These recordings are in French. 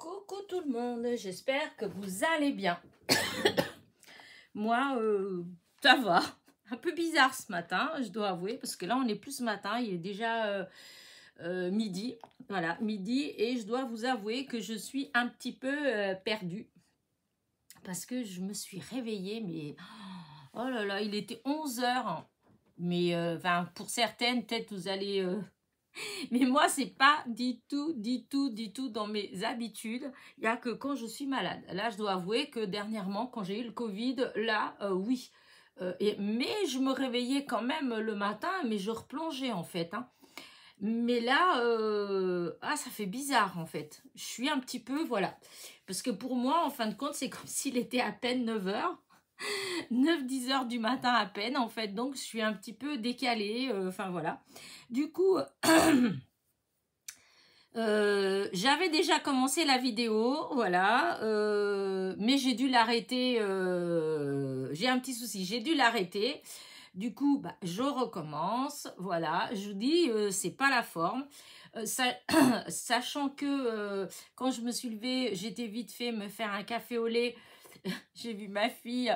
Coucou tout le monde, j'espère que vous allez bien. Moi, euh, ça va. Un peu bizarre ce matin, je dois avouer, parce que là, on n'est plus ce matin, il est déjà euh, euh, midi. Voilà, midi, et je dois vous avouer que je suis un petit peu euh, perdue, parce que je me suis réveillée, mais... Oh là là, il était 11 heures. Hein. Mais pour certaines, peut-être vous allez Mais moi, c'est pas du tout, du tout, du tout dans mes habitudes. Il n'y a que quand je suis malade. Là, je dois avouer que dernièrement, quand j'ai eu le Covid, là, euh, oui. Euh, et, mais je me réveillais quand même le matin, mais je replongeais en fait. Hein. Mais là, euh, ah, ça fait bizarre en fait. Je suis un petit peu, voilà. Parce que pour moi, en fin de compte, c'est comme s'il était à peine 9 heures. 9-10 heures du matin à peine en fait, donc je suis un petit peu décalée, euh, enfin voilà. Du coup, euh, j'avais déjà commencé la vidéo, voilà, euh, mais j'ai dû l'arrêter, j'ai un petit souci, j'ai dû l'arrêter. Du coup, bah, je recommence, voilà, je vous dis, c'est pas la forme. sachant que quand je me suis levée, j'étais vite fait me faire un café au lait j'ai vu ma fille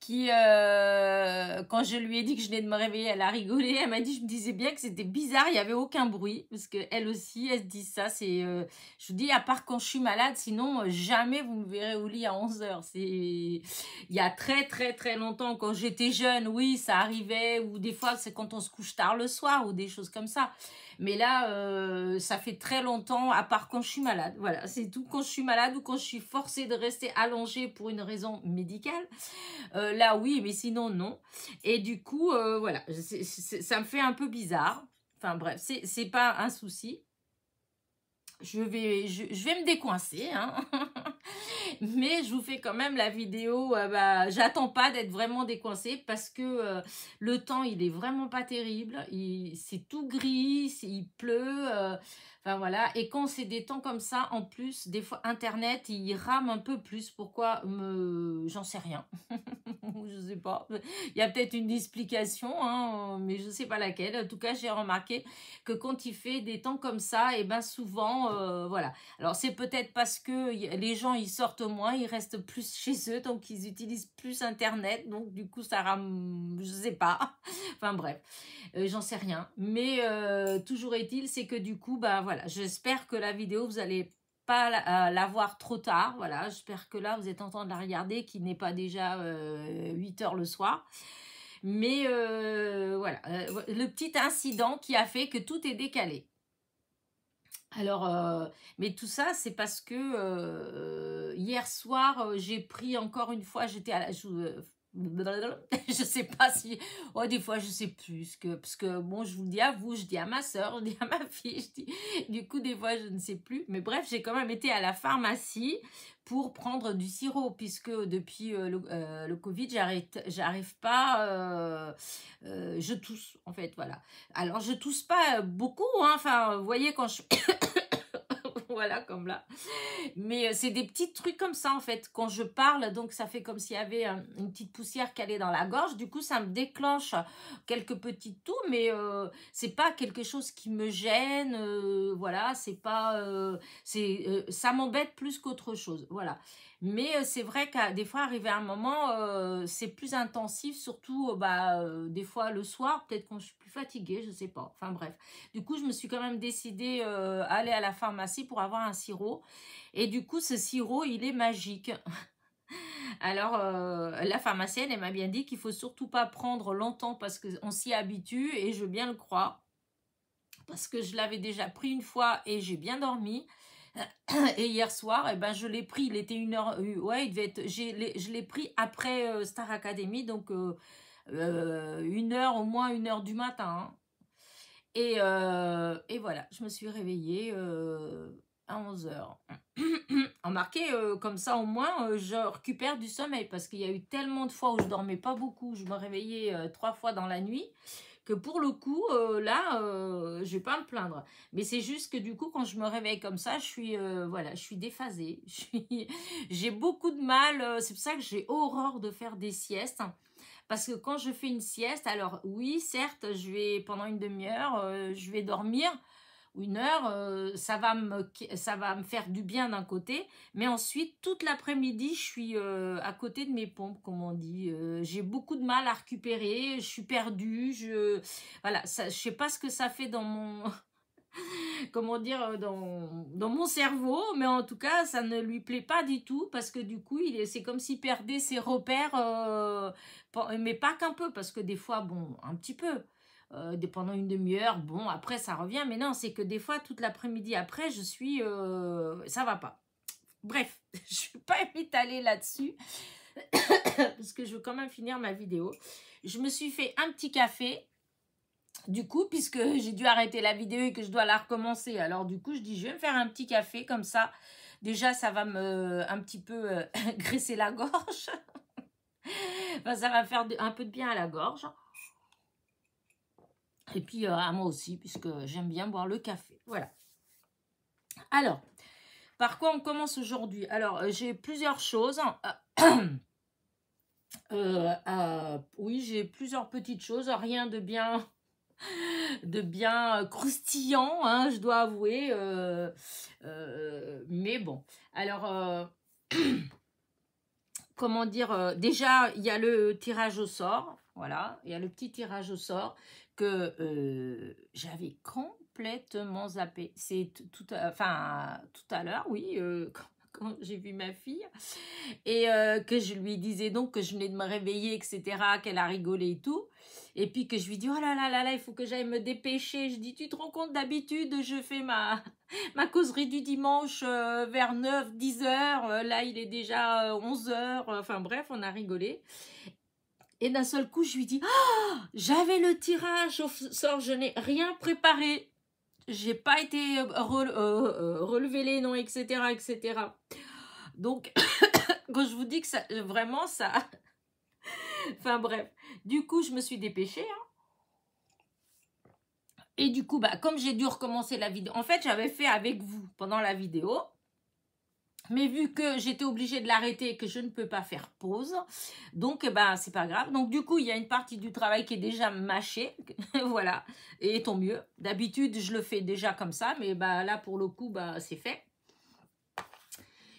qui, euh, quand je lui ai dit que je venais de me réveiller, elle a rigolé. Elle m'a dit, je me disais bien que c'était bizarre, il n'y avait aucun bruit. Parce qu'elle aussi, elle se dit ça. C'est, euh, je vous dis, à part quand je suis malade, sinon euh, jamais vous me verrez au lit à 11h. C'est, il y a très très très longtemps, quand j'étais jeune, oui, ça arrivait. Ou des fois, c'est quand on se couche tard le soir ou des choses comme ça. Mais là, euh, ça fait très longtemps, à part quand je suis malade. Voilà, c'est tout. Quand je suis malade ou quand je suis forcée de rester allongée pour une raison médicale. Euh, là, oui, mais sinon, non. Et du coup, euh, voilà, ça me fait un peu bizarre. Enfin bref, c'est pas un souci je vais, je, vais me décoincer, hein. mais je vous fais quand même la vidéo. Euh, bah, J'attends pas d'être vraiment décoincée parce que euh, le temps, il est vraiment pas terrible. C'est tout gris, il pleut. Euh, voilà, et quand c'est des temps comme ça, en plus, des fois Internet, il rame un peu plus. Pourquoi me... J'en sais rien. je sais pas. Il y a peut-être une explication, hein, mais je ne sais pas laquelle. En tout cas, j'ai remarqué que quand il fait des temps comme ça, et eh ben souvent, euh, voilà. Alors c'est peut-être parce que les gens ils sortent moins, ils restent plus chez eux, donc ils utilisent plus Internet, donc du coup ça rame, je sais pas. enfin bref, euh, j'en sais rien. Mais euh, toujours est-il, c'est que du coup, bah voilà j'espère que la vidéo, vous n'allez pas euh, la, voir trop tard. Voilà, j'espère que là, vous êtes en train de la regarder, qu'il n'est pas déjà 8 euh, heures le soir. Mais euh, voilà, le petit incident qui a fait que tout est décalé. Alors, mais tout ça, c'est parce que hier soir, j'ai pris encore une fois, j'étais à la... je sais pas si... Oh, des fois, je sais plus. Que, parce que, bon, je vous dis à vous, je dis à ma soeur, je dis à ma fille. Je dis... Du coup, des fois, je ne sais plus. Mais bref, j'ai quand même été à la pharmacie pour prendre du sirop, puisque depuis euh, le, euh, le, Covid, j'arrive pas... Euh, je tousse, en fait, voilà. Alors, je tousse pas beaucoup. Hein. Enfin, vous voyez, quand je... voilà, comme là. Mais euh, c'est des petits trucs comme ça, en fait. Quand je parle, donc ça fait comme s'il y avait euh, une petite poussière qui allait dans la gorge. Du coup, ça me déclenche quelques petits toux, mais euh, c'est pas quelque chose qui me gêne. voilà, c'est pas... ça m'embête plus qu'autre chose, voilà. Mais c'est vrai qu'à des fois, arrivé à un moment, c'est plus intensif, surtout bah, des fois le soir, peut-être quand je suis plus fatiguée, je sais pas. Enfin bref. Du coup, je me suis quand même décidée à aller à la pharmacie pour avoir un sirop. Et du coup, ce sirop, il est magique. Alors, euh, la pharmacienne, elle m'a bien dit qu'il faut surtout pas prendre longtemps parce qu'on s'y habitue et je bien le crois Parce que je l'avais déjà pris une fois et j'ai bien dormi. Et hier soir, et eh ben, je l'ai pris, il était une heure, euh, ouais, il devait être, je l'ai pris après euh, Star Academy, donc une heure, au moins une heure du matin. Hein. Et, et, voilà, je me suis réveillée à 11h. Remarquez, euh, comme ça au moins, euh, je récupère du sommeil parce qu'il y a eu tellement de fois où je dormais pas beaucoup, je me réveillais euh, trois fois dans la nuit, que pour le coup, là, je vais pas me plaindre. Mais c'est juste que du coup, quand je me réveille comme ça, je suis, voilà, je suis déphasée. J'ai beaucoup de mal, c'est pour ça que j'ai horreur de faire des siestes. Parce que quand je fais une sieste, alors oui, certes, je vais pendant une demi-heure, je vais dormir, une heure, euh, ça, va me, ça va me faire du bien d'un côté, mais ensuite, toute l'après-midi, je suis euh, à côté de mes pompes, comme on dit. Euh, j'ai beaucoup de mal à récupérer, je suis perdue, je... Voilà, je sais pas ce que ça fait dans mon... comment dire, dans, dans, mon cerveau, mais en tout cas, ça ne lui plaît pas du tout parce que du coup, c'est comme s'il perdait ses repères, mais pas qu'un peu, parce que des fois, bon, un petit peu, euh, pendant une demi-heure. Bon, après, ça revient. Mais non, c'est que des fois, toute l'après-midi après, je suis... Euh, ça va pas. Bref, je suis vais pas m'étaler là-dessus. parce que je veux quand même finir ma vidéo. Je me suis fait un petit café. Du coup, puisque j'ai dû arrêter la vidéo et que je dois la recommencer. Alors du coup, je dis, je vais me faire un petit café comme ça. Déjà, ça va me euh, un petit peu euh, graisser la gorge. ça va faire un peu de bien à la gorge. Et puis, euh, à moi aussi, puisque j'aime bien boire le café. Voilà. Alors, par quoi on commence aujourd'hui Alors, euh, j'ai plusieurs choses. Euh, oui, j'ai plusieurs petites choses. Rien de bien de bien croustillant, hein, je dois avouer. mais bon, alors... comment dire, déjà, il y a le tirage au sort, voilà, il y a le petit tirage au sort que j'avais complètement zappé. C'est tout, à, enfin, tout à l'heure, oui, quand, j'ai vu ma fille, et que je lui disais donc que je venais de me réveiller, etc., qu'elle a rigolé et tout. Et puis que je lui dis, oh là là là là, il faut que j'aille me dépêcher. Je dis, tu te rends compte, d'habitude, je fais ma, ma causerie du dimanche vers 9, 10 heures. là, il est déjà 11 heures. Enfin bref, on a rigolé. Et d'un seul coup, je lui dis Ah, J'avais le tirage au sort, je n'ai rien préparé. J'ai pas été euh, euh, euh, relever relevé les noms, etc. etc. Donc, quand je vous dis que ça, vraiment, ça. enfin, bref. Du coup, je me suis dépêchée. Hein. Et du coup, bah, comme j'ai dû recommencer la vidéo, en fait, j'avais fait avec vous pendant la vidéo. Mais vu que j'étais obligée de l'arrêter et que je ne peux pas faire pause, donc eh ben c'est pas grave. Donc du coup, il y a une partie du travail qui est déjà mâchée, voilà. Et tant mieux. D'habitude, je le fais déjà comme ça, mais ben, là pour le coup, bah c'est fait.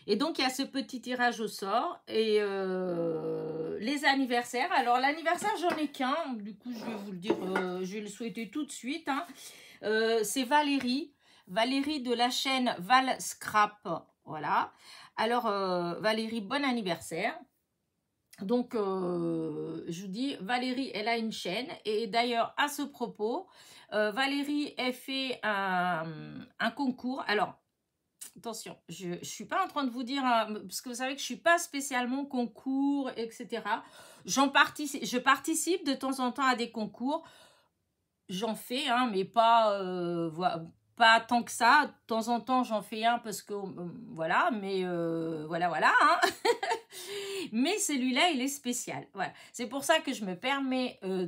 Et donc il y a ce petit tirage au sort et euh, les anniversaires. Alors l'anniversaire, j'en ai qu'un. Du coup, je vais vous le dire, euh, je vais le souhaiter tout de suite. Hein. Euh, c'est Valérie, Valérie de la chaîne Val Scrap. Voilà. Alors, euh, Valérie, bon anniversaire. Donc, euh, je vous dis, Valérie, elle a une chaîne. Et d'ailleurs, à ce propos, euh, Valérie, elle fait un, concours. Alors, attention, je ne suis pas en train de vous dire, hein, parce que vous savez que je ne suis pas spécialement concours, etc. je participe de temps en temps à des concours. J'en fais, hein, mais pas, pas tant que ça. De temps en temps, j'en fais un parce que euh, voilà, mais euh, voilà, voilà. Hein. mais celui-là, il est spécial. Voilà. C'est pour ça que je me permets euh,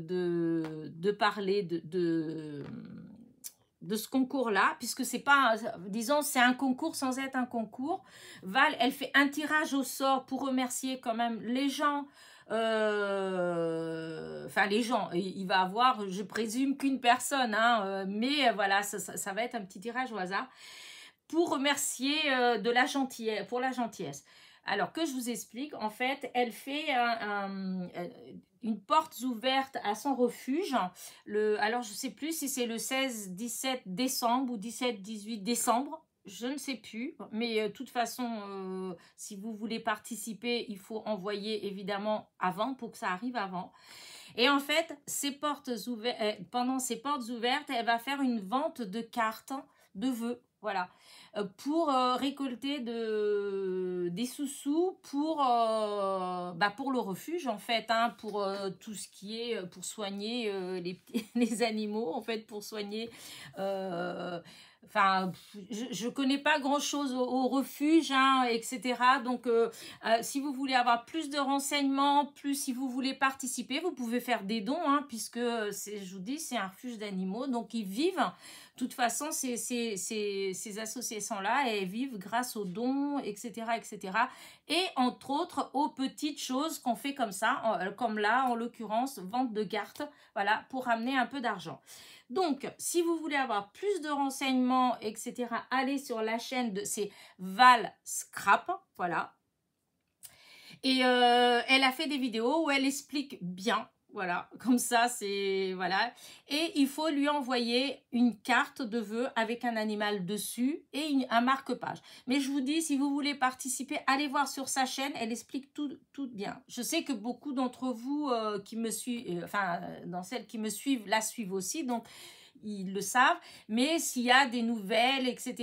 de, parler de, de, de ce concours-là, puisque c'est pas, disons, c'est un concours sans être un concours. Val, elle fait un tirage au sort pour remercier quand même les gens euh, enfin les gens, il va avoir, je présume, qu'une personne, hein, euh, mais euh, voilà, ça, va être un petit tirage au hasard, pour remercier de la gentillesse, pour la gentillesse. Alors que je vous explique, en fait, elle fait une porte ouverte à son refuge. Le, alors je ne sais plus si c'est le 16-17 décembre ou 17-18 décembre je ne sais plus, mais de euh, toute façon, euh, si vous voulez participer, il faut envoyer évidemment avant pour que ça arrive avant. Et en fait, ces portes ouvertes, euh, pendant ces portes ouvertes, elle va faire une vente de cartes de vœux, voilà, pour récolter des sous-sous pour, bah, pour le refuge en fait, hein, pour tout ce qui est pour soigner les, les, animaux en fait, pour soigner Enfin, je ne connais pas grand-chose au, refuge, hein, etc. Donc, euh, euh, si vous voulez avoir plus de renseignements, plus si vous voulez participer, vous pouvez faire des dons, hein, puisque, euh, je vous dis, c'est un refuge d'animaux. Donc, ils vivent. De toute façon, ces, ces associations-là, elles vivent grâce aux dons, etc., etc. Et entre autres, aux petites choses qu'on fait comme ça, comme là, en l'occurrence, vente de cartes, voilà, pour amener un peu d'argent. Donc, si vous voulez avoir plus de renseignements, etc., allez sur la chaîne de ces Val Scrap. Voilà. Et euh, elle a fait des vidéos où elle explique bien voilà, comme ça, c'est... Voilà. Et il faut lui envoyer une carte de vœux avec un animal dessus et un marque-page. Mais je vous dis, si vous voulez participer, allez voir sur sa chaîne, elle explique tout, tout bien. Je sais que beaucoup d'entre vous euh, qui me suivent, euh, enfin, euh, dans celles qui me suivent, la suivent aussi, donc ils le savent. Mais s'il y a des nouvelles, etc.,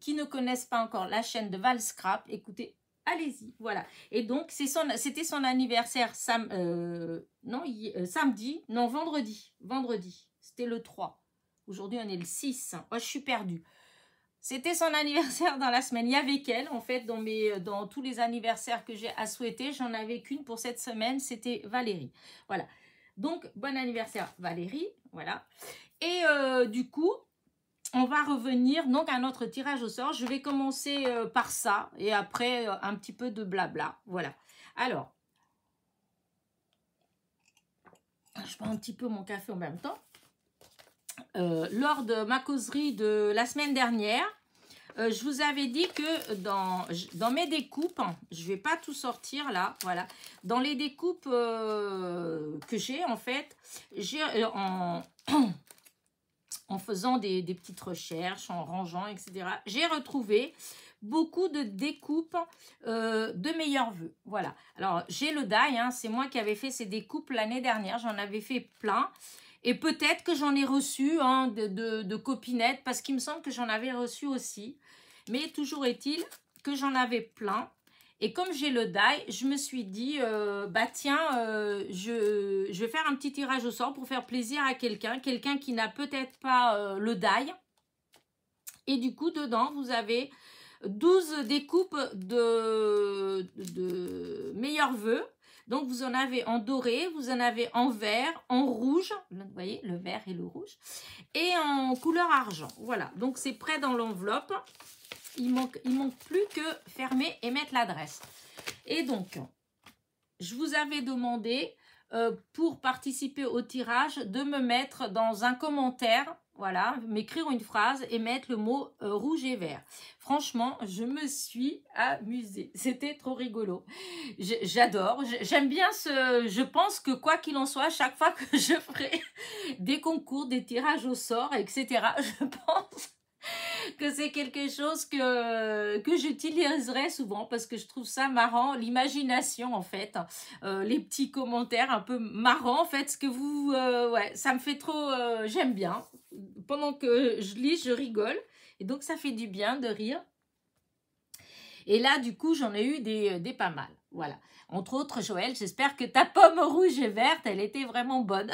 qui ne connaissent pas encore la chaîne de Val Scrap, écoutez, allez-y, voilà. Et donc, c'était son, anniversaire euh, non, euh, samedi, non, vendredi, vendredi, c'était le 3. Aujourd'hui, on est le 6. Oh, je suis perdue. C'était son anniversaire dans la semaine. Il y avait qu'elle, en fait, dans, tous les anniversaires que j'ai à souhaiter. J'en avais qu'une pour cette semaine, c'était Valérie. Voilà. Donc, bon anniversaire Valérie. Voilà. Et euh, du coup, on va revenir donc à notre tirage au sort. Je vais commencer euh, par ça et après euh, un petit peu de blabla. Voilà. Alors, je prends un petit peu mon café en même temps. Euh, lors de ma causerie de la semaine dernière, je vous avais dit que dans, dans mes découpes, je ne vais pas tout sortir là, voilà. Dans les découpes que j'ai en fait, j'ai en... en faisant des, petites recherches, en rangeant, etc. J'ai retrouvé beaucoup de découpes euh, de meilleurs vœux. Voilà. Alors, j'ai le die, hein. c'est moi qui avais fait ces découpes l'année dernière. J'en avais fait plein. Et peut-être que j'en ai reçu hein, de, de, de, copinettes, parce qu'il me semble que j'en avais reçu aussi. Mais toujours est-il que j'en avais plein. Et comme j'ai le die, je me suis dit, euh, bah tiens, euh, je, vais faire un petit tirage au sort pour faire plaisir à quelqu'un, quelqu'un qui n'a peut-être pas euh, le die. Et du coup, dedans, vous avez 12 découpes de, de meilleurs vœux. Donc, vous en avez en doré, vous en avez en vert, en rouge. Vous voyez, le vert et le rouge. Et en couleur argent. Voilà, donc c'est prêt dans l'enveloppe il manque, manque plus que fermer et mettre l'adresse. Et donc, je vous avais demandé euh, pour participer au tirage de me mettre dans un commentaire, voilà, m'écrire une phrase et mettre le mot euh, rouge et vert. Franchement, je me suis amusée. C'était trop rigolo. J'adore. J'aime bien ce... Je pense que quoi qu'il en soit, chaque fois que je ferai des concours, des tirages au sort, etc., je pense que c'est quelque chose que, que j'utiliserai souvent parce que je trouve ça marrant, l'imagination en fait, euh, les petits commentaires un peu marrants en fait, ce que vous, euh, ouais, ça me fait trop, euh, j'aime bien. Pendant que je lis, je rigole et donc ça fait du bien de rire. Et là, du coup, j'en ai eu des, des pas mal. Voilà. Entre autres, Joël, j'espère que ta pomme rouge et verte, elle était vraiment bonne.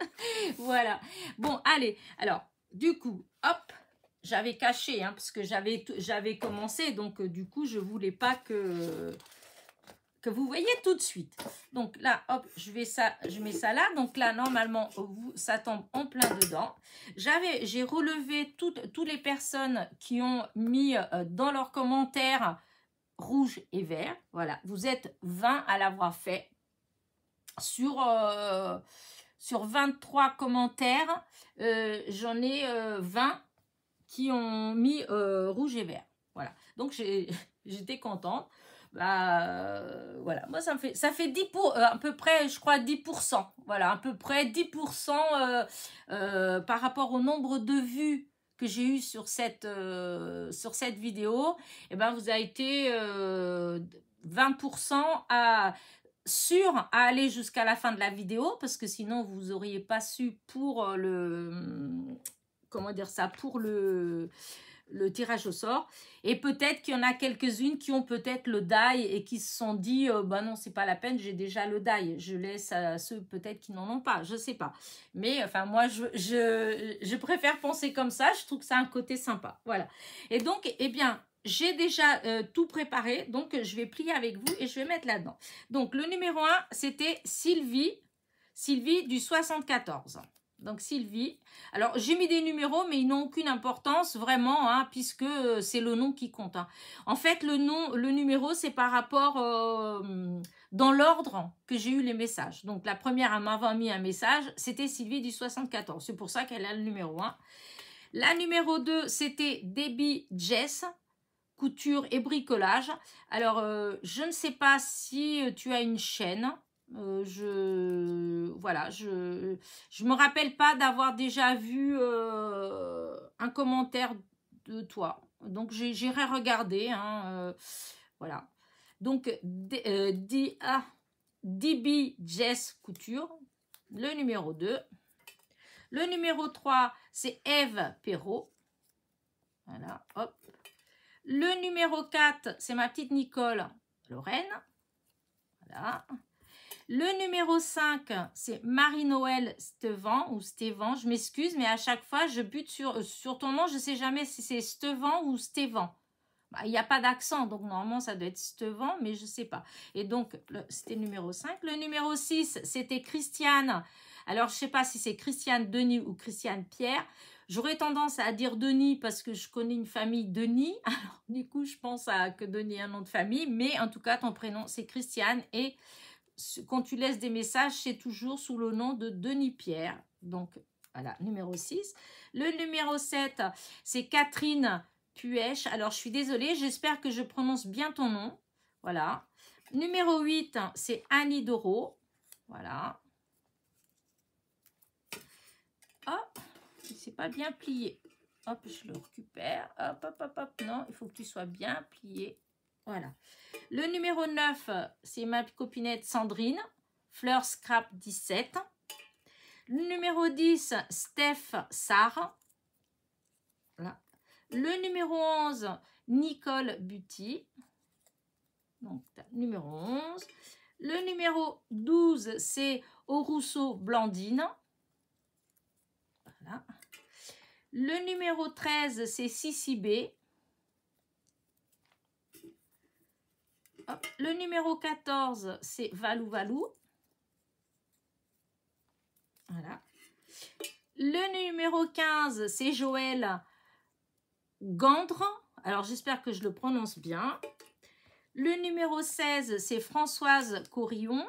voilà. Bon, allez. Alors, du coup, hop, j'avais caché, hein, parce que j'avais commencé, donc euh, du coup, je ne voulais pas que, que vous voyez tout de suite. Donc là, hop, je, vais ça, je mets ça là. Donc là, normalement, oh, ça tombe en plein dedans. J'ai relevé toutes, les personnes qui ont mis euh, dans leurs commentaires rouge et vert. Voilà, vous êtes 20 à l'avoir fait. Sur, euh, sur 23 commentaires, j'en ai 20 qui ont mis euh, rouge et vert. Voilà. Donc, j'étais contente. Bah, euh, voilà. Moi, ça me fait, ça fait 10 pour, euh, à peu près, je crois, 10%. Voilà, à peu près 10% par rapport au nombre de vues que j'ai eu sur cette, sur cette vidéo. Et eh ben, vous avez été 20% à sûr à aller jusqu'à la fin de la vidéo parce que sinon vous n'auriez pas su pour le comment dire ça, pour le, tirage au sort. Et peut-être qu'il y en a quelques-unes qui ont peut-être le die et qui se sont dit, euh, bah non, c'est pas la peine, j'ai déjà le die. Je laisse à ceux peut-être qui n'en ont pas, je sais pas. Mais enfin, moi, je, préfère penser comme ça. Je trouve que ça un côté sympa. Voilà. Et donc, eh bien, j'ai déjà euh, tout préparé. Donc, je vais plier avec vous et je vais mettre là-dedans. Donc, le numéro 1, c'était Sylvie. Sylvie du 74. Donc Sylvie. Alors j'ai mis des numéros, mais ils n'ont aucune importance vraiment, hein, puisque euh, c'est le nom qui compte. Hein. En fait, le nom, le numéro, c'est par rapport euh, dans l'ordre que j'ai eu les messages. Donc la première à m'avoir mis un message, c'était Sylvie du 74. C'est pour ça qu'elle a le numéro 1. Hein. La numéro 2, c'était Debbie Jess couture et bricolage. Alors, euh, je ne sais pas si tu as une chaîne. Euh, je voilà, je me rappelle pas d'avoir déjà vu euh, un commentaire de toi. Donc j'irai regarder. Hein, euh, voilà. Donc D, DB Jess Couture, le numéro 2. Le numéro 3, c'est Eve Perrault. Voilà, hop. Le numéro 4, c'est ma petite Nicole Lorraine. Voilà. Le numéro 5, c'est Marie-Noël Stevan ou Stevan. Je m'excuse, mais à chaque fois, je bute sur, euh, sur ton nom. Je ne sais jamais si c'est Stevan ou Stevan. Bah, il n'y a pas d'accent, donc normalement, ça doit être Stevan, mais je ne sais pas. Et donc, c'était numéro 5. Le numéro 6, c'était Christiane. Alors, je ne sais pas si c'est Christiane Denis ou Christiane Pierre. J'aurais tendance à dire Denis parce que je connais une famille Denis. Alors, du coup, je pense à que Denis est un nom de famille. Mais en tout cas, ton prénom, c'est Christiane. Et quand tu laisses des messages, c'est toujours sous le nom de Denis Pierre. Donc, voilà, numéro 6. Le numéro 7, c'est Catherine Puech. Alors, je suis désolée, j'espère que je prononce bien ton nom. Voilà. Numéro 8, c'est Annie Doro. Voilà. Hop, s'est pas bien plié. Hop, je le récupère. Hop, hop, hop, hop. Non, il faut que tu sois bien plié. Voilà. Le numéro 9, c'est ma copinette Sandrine. Fleur Scrap 17. Le numéro 10, Steph Sarr. Voilà. Le numéro 11, Nicole Buty. Donc, numéro 11. Le numéro 12, c'est Au Rousseau Blandine. Voilà. Le numéro 13, c'est Sissi B. Le numéro 14, c'est Valou Valou. Voilà. Le numéro 15, c'est Joël Gandre. Alors, j'espère que je le prononce bien. Le numéro 16, c'est Françoise Corillon.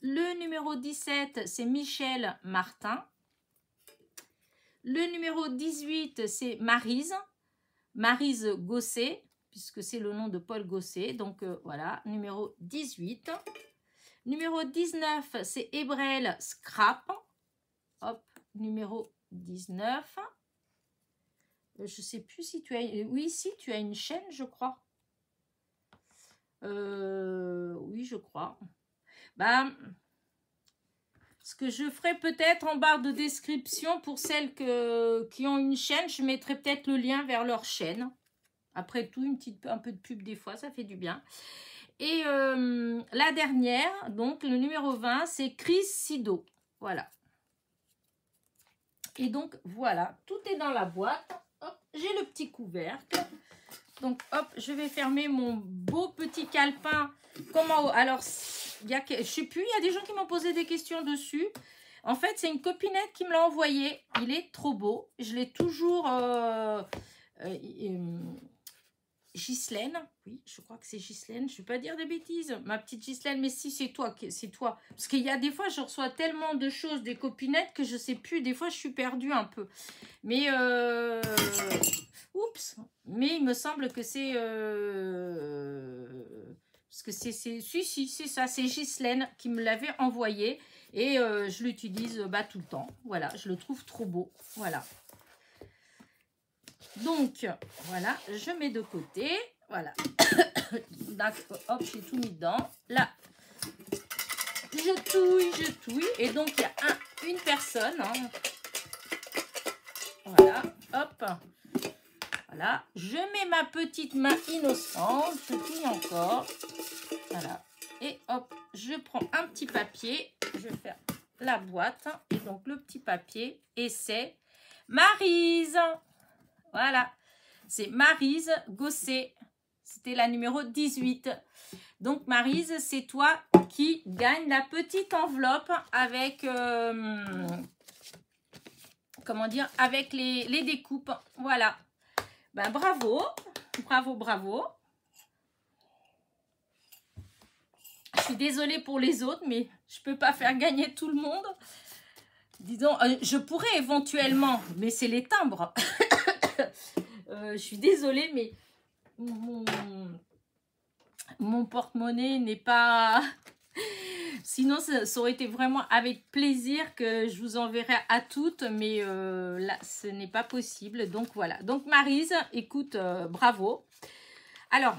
Le numéro 17, c'est Michel Martin. Le numéro 18, c'est Marise, Marise Gosset puisque c'est le nom de Paul Gosset. Donc euh, voilà, numéro 18. Numéro 19, c'est Ebrel Scrap. Hop, numéro 19. Je euh, je sais plus si tu as... Oui, si, tu as une chaîne, je crois. Euh, oui, je crois. Ben, ce que je ferai peut-être en barre de description pour celles qui ont une chaîne, je mettrai peut-être le lien vers leur chaîne. Après tout, une petite, un peu de pub des fois, ça fait du bien. Et euh, la dernière, donc le numéro 20, c'est Chris Sido. Voilà. Et donc, voilà, tout est dans la boîte. J'ai le petit couvercle. Donc, hop, je vais fermer mon beau petit calepin. Comment Alors, il y a, je sais plus, il y a des gens qui m'ont posé des questions dessus. En fait, c'est une copinette qui me l'a envoyé. Il est trop beau. Je l'ai toujours... Euh, euh, Gislaine, Oui, je crois que c'est Gislaine Je ne vais pas dire des bêtises. Ma petite Gislaine mais si, c'est toi. C'est toi. Parce qu'il y a des fois, je reçois tellement de choses, des copinettes, que je ne sais plus. Des fois, je suis perdue un peu. Mais, euh, oups. Mais il me semble que c'est... Euh, parce que c'est... Si, si, c'est ça. C'est Gislaine qui me l'avait envoyé. Et euh, je l'utilise bah, tout le temps. Voilà, je le trouve trop beau. Voilà. Donc, voilà, je mets de côté. Voilà. hop, j'ai tout mis dedans. Là, je touille, je touille. Et donc, il y a une personne. Hein. Voilà, hop. Voilà, je mets ma petite main innocente. Je touille encore. Voilà. Et hop, je prends un petit papier. Je vais la boîte. Hein. Et donc, le petit papier. Et c'est Marise. Voilà. C'est Marise Gosset. C'était la numéro 18. Donc Marise, c'est toi qui gagne la petite enveloppe avec... Euh, comment dire Avec les, découpes. Voilà. Ben, bravo. Bravo, bravo. Je suis désolée pour les autres, mais je ne peux pas faire gagner tout le monde. Disons, euh, je pourrais éventuellement, mais c'est les timbres. Euh, je suis désolée, mais mon, porte-monnaie n'est pas... Sinon, ça, aurait été vraiment avec plaisir que je vous enverrais à toutes, mais euh, là, ce n'est pas possible. Donc, voilà. Donc, Marise, écoute, euh, bravo. Alors,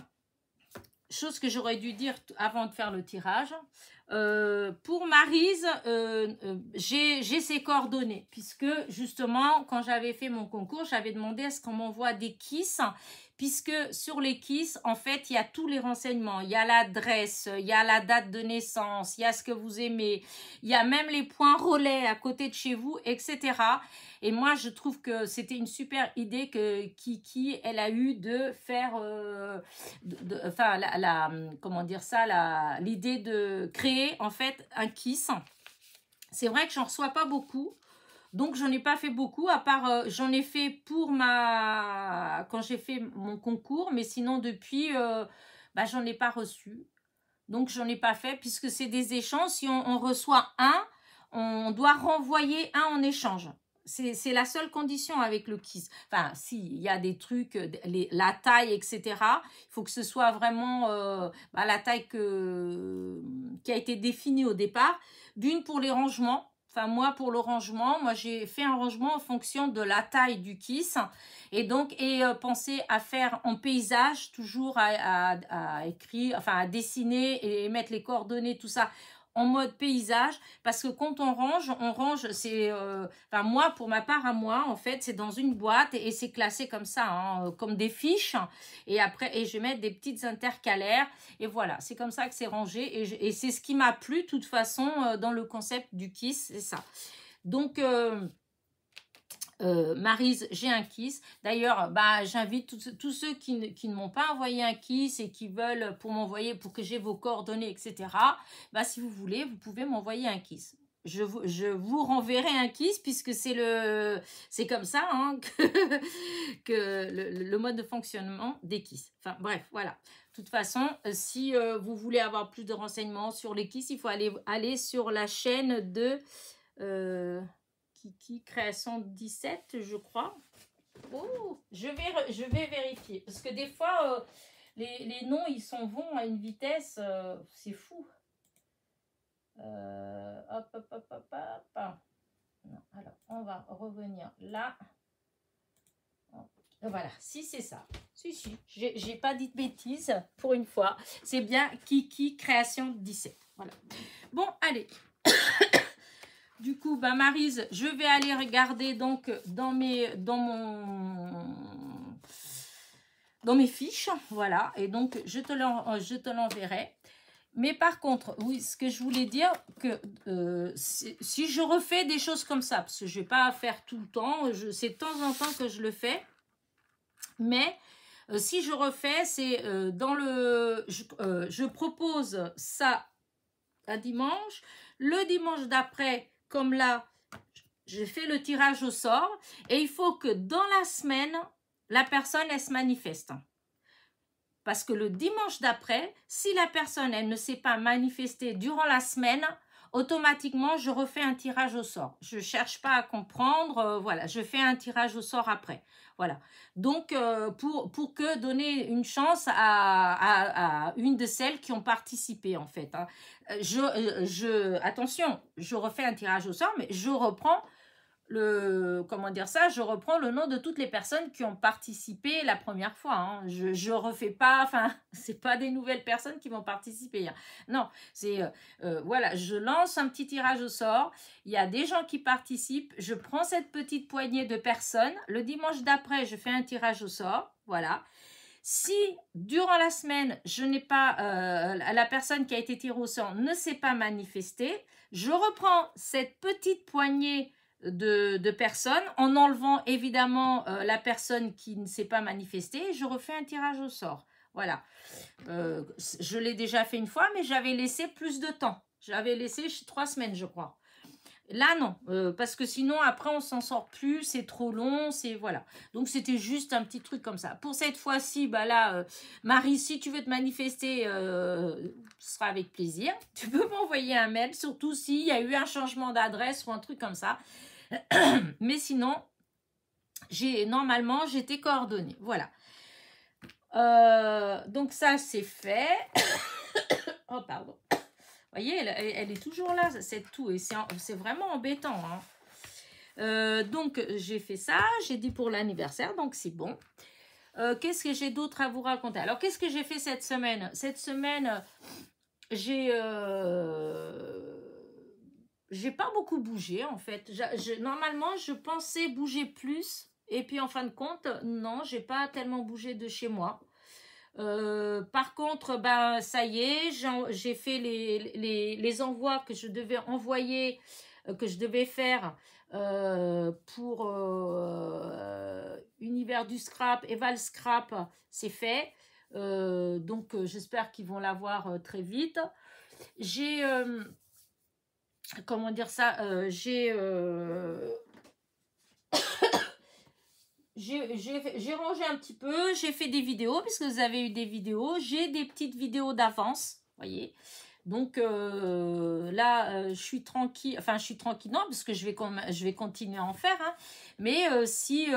chose que j'aurais dû dire avant de faire le tirage. Euh, pour Marise, euh, euh, j'ai ses coordonnées, puisque justement, quand j'avais fait mon concours, j'avais demandé à ce qu'on m'envoie des kisses puisque sur les KISS, en fait, il y a tous les renseignements. Il y a l'adresse, il y a la date de naissance, il y a ce que vous aimez, il y a même les points relais à côté de chez vous, etc. Et moi, je trouve que c'était une super idée que Kiki, elle a eu de faire, euh, enfin, la, comment dire ça, l'idée de créer, en fait, un KISS. C'est vrai que j'en reçois pas beaucoup, donc, j'en ai pas fait beaucoup, à part, euh, j'en ai fait pour ma... quand j'ai fait mon concours, mais sinon, depuis, euh, bah, j'en ai pas reçu. Donc, j'en ai pas fait, puisque c'est des échanges. Si on, reçoit un, on doit renvoyer un en échange. C'est la seule condition avec le kiss. Enfin, s'il y a des trucs, euh, la taille, etc. Il faut que ce soit vraiment bah, la taille que, qui a été définie au départ. D'une pour les rangements, moi, pour le rangement, moi, j'ai fait un rangement en fonction de la taille du kiss. Et donc, et euh, penser à faire en paysage, toujours à, à, à écrire, enfin, à dessiner et mettre les coordonnées, tout ça en mode paysage. Parce que quand on range, on range c'est, euh, enfin moi pour ma part à moi en fait, c'est dans une boîte et, c'est classé comme ça, hein, euh, comme des fiches. Et après, et je mets des petites intercalaires et voilà, c'est comme ça que c'est rangé et, c'est ce qui m'a plu de toute façon euh, dans le concept du kiss, c'est ça. Donc euh, Marise, j'ai un kiss. D'ailleurs, bah, j'invite tous ceux qui ne, qui ne m'ont pas envoyé un kiss et qui veulent pour m'envoyer, pour que j'ai vos coordonnées, etc. Bah, si vous voulez, vous pouvez m'envoyer un kiss je vous, renverrai un kiss puisque c'est le c'est comme ça hein, que, le, mode de fonctionnement des kiss. Enfin bref, voilà. De toute façon, euh, si euh, vous voulez avoir plus de renseignements sur les kiss, il faut aller, aller sur la chaîne de euh, Kiki Création 17, je crois. Oh, je vais, je vais vérifier parce que des fois euh, les, noms ils s'en vont à une vitesse, c'est fou. Euh, hop, hop, hop, hop, alors, on va revenir là. Voilà, si c'est ça. Si, si, j'ai pas dit de bêtises pour une fois. C'est bien Kiki Création 17. Bon, allez. du coup, bah, Marise, je vais aller regarder donc dans mes, dans mon, dans mes fiches. Voilà. Et donc, je te euh, l'enverrai. Mais par contre, oui, ce que je voulais dire, que euh, si, je refais des choses comme ça, parce que je ne vais pas à faire tout le temps, c'est de temps en temps que je le fais, mais euh, si je refais, c'est euh, dans le... Je, propose ça à dimanche, le dimanche d'après, comme là, je fais le tirage au sort, et il faut que dans la semaine, la personne, elle se manifeste. Parce que le dimanche d'après, si la personne elle ne s'est pas manifestée durant la semaine, automatiquement, je refais un tirage au sort. Je ne cherche pas à comprendre, euh, voilà, je fais un tirage au sort après. Voilà. Donc, euh, pour, pour que donner une chance à, une de celles qui ont participé, en fait. Hein. Euh, je, je, attention, je refais un tirage au sort, mais je reprends le comment dire ça je reprends le nom de toutes les personnes qui ont participé la première fois hein. je, je refais pas enfin c'est pas des nouvelles personnes qui vont participer hein. non c'est euh, euh, voilà je lance un petit tirage au sort il y a des gens qui participent je prends cette petite poignée de personnes le dimanche d'après je fais un tirage au sort voilà si durant la semaine, je n'ai pas euh, la personne qui a été tirée au sort ne s'est pas manifestée, je reprends cette petite poignée de, personnes, en enlevant évidemment euh, la personne qui ne s'est pas manifestée. Je refais un tirage au sort. Voilà. Euh, je l'ai déjà fait une fois, mais j'avais laissé plus de temps. J'avais laissé trois semaines, je crois. Là, non, euh, parce que sinon, après, on s'en sort plus, c'est trop long, c'est voilà. Donc, c'était juste un petit truc comme ça. Pour cette fois-ci, bah là, Marie, si tu veux te manifester, ce sera avec plaisir. Tu peux m'envoyer un mail, surtout s'il y a eu un changement d'adresse ou un truc comme ça. Mais sinon, j'ai normalement, j'étais coordonnée. Voilà. Euh, donc ça, c'est fait. oh, pardon. Vous voyez, elle, est toujours là, cette toux. Et c'est vraiment embêtant. Hein. Euh, donc, j'ai fait ça. J'ai dit pour l'anniversaire, donc c'est bon. Euh, qu'est-ce que j'ai d'autre à vous raconter Alors, qu'est-ce que j'ai fait cette semaine Cette semaine, j'ai j'ai pas beaucoup bougé en fait. normalement, je pensais bouger plus. Et puis en fin de compte, non, j'ai pas tellement bougé de chez moi. Euh, par contre, ben, ça y est, j'ai fait les, envois que je devais envoyer, euh, que je devais faire euh, pour Univers du Scrap et Val Scrap, c'est fait. donc, j'espère qu'ils vont l'avoir très vite. J'ai comment dire ça, euh, j'ai... Euh, j'ai rangé un petit peu, j'ai fait des vidéos, puisque vous avez eu des vidéos. J'ai des petites vidéos d'avance, voyez. Donc euh, là, je suis tranquille, enfin je suis tranquille, non, parce que je vais, je vais continuer à en faire. Hein. Mais si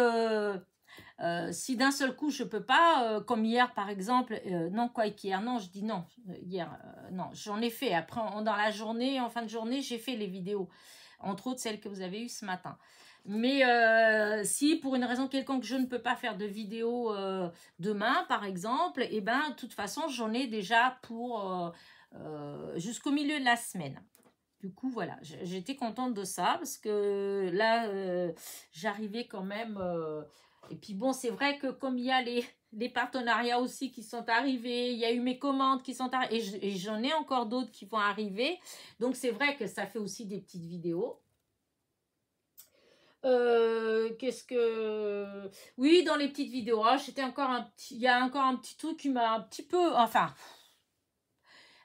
euh, si d'un seul coup je peux pas, euh, comme hier par exemple, euh, non quoi qu'hier, non je dis non, hier, non, j'en ai fait. Après, dans la journée, en fin de journée, j'ai fait les vidéos, entre autres celles que vous avez eues ce matin. Mais si pour une raison quelconque je ne peux pas faire de vidéo demain par exemple, et eh ben de toute façon j'en ai déjà pour jusqu'au milieu de la semaine. Du coup, voilà, j'étais contente de ça parce que là, j'arrivais quand même et puis bon, c'est vrai que comme il y a les, partenariats aussi qui sont arrivés, il y a eu mes commandes qui sont arrivées, et j'en ai encore d'autres qui vont arriver. Donc c'est vrai que ça fait aussi des petites vidéos. Euh, qu'est-ce que... Oui, dans les petites vidéos, ah, j'étais encore un Il y a encore un petit truc qui m'a un petit peu... Enfin,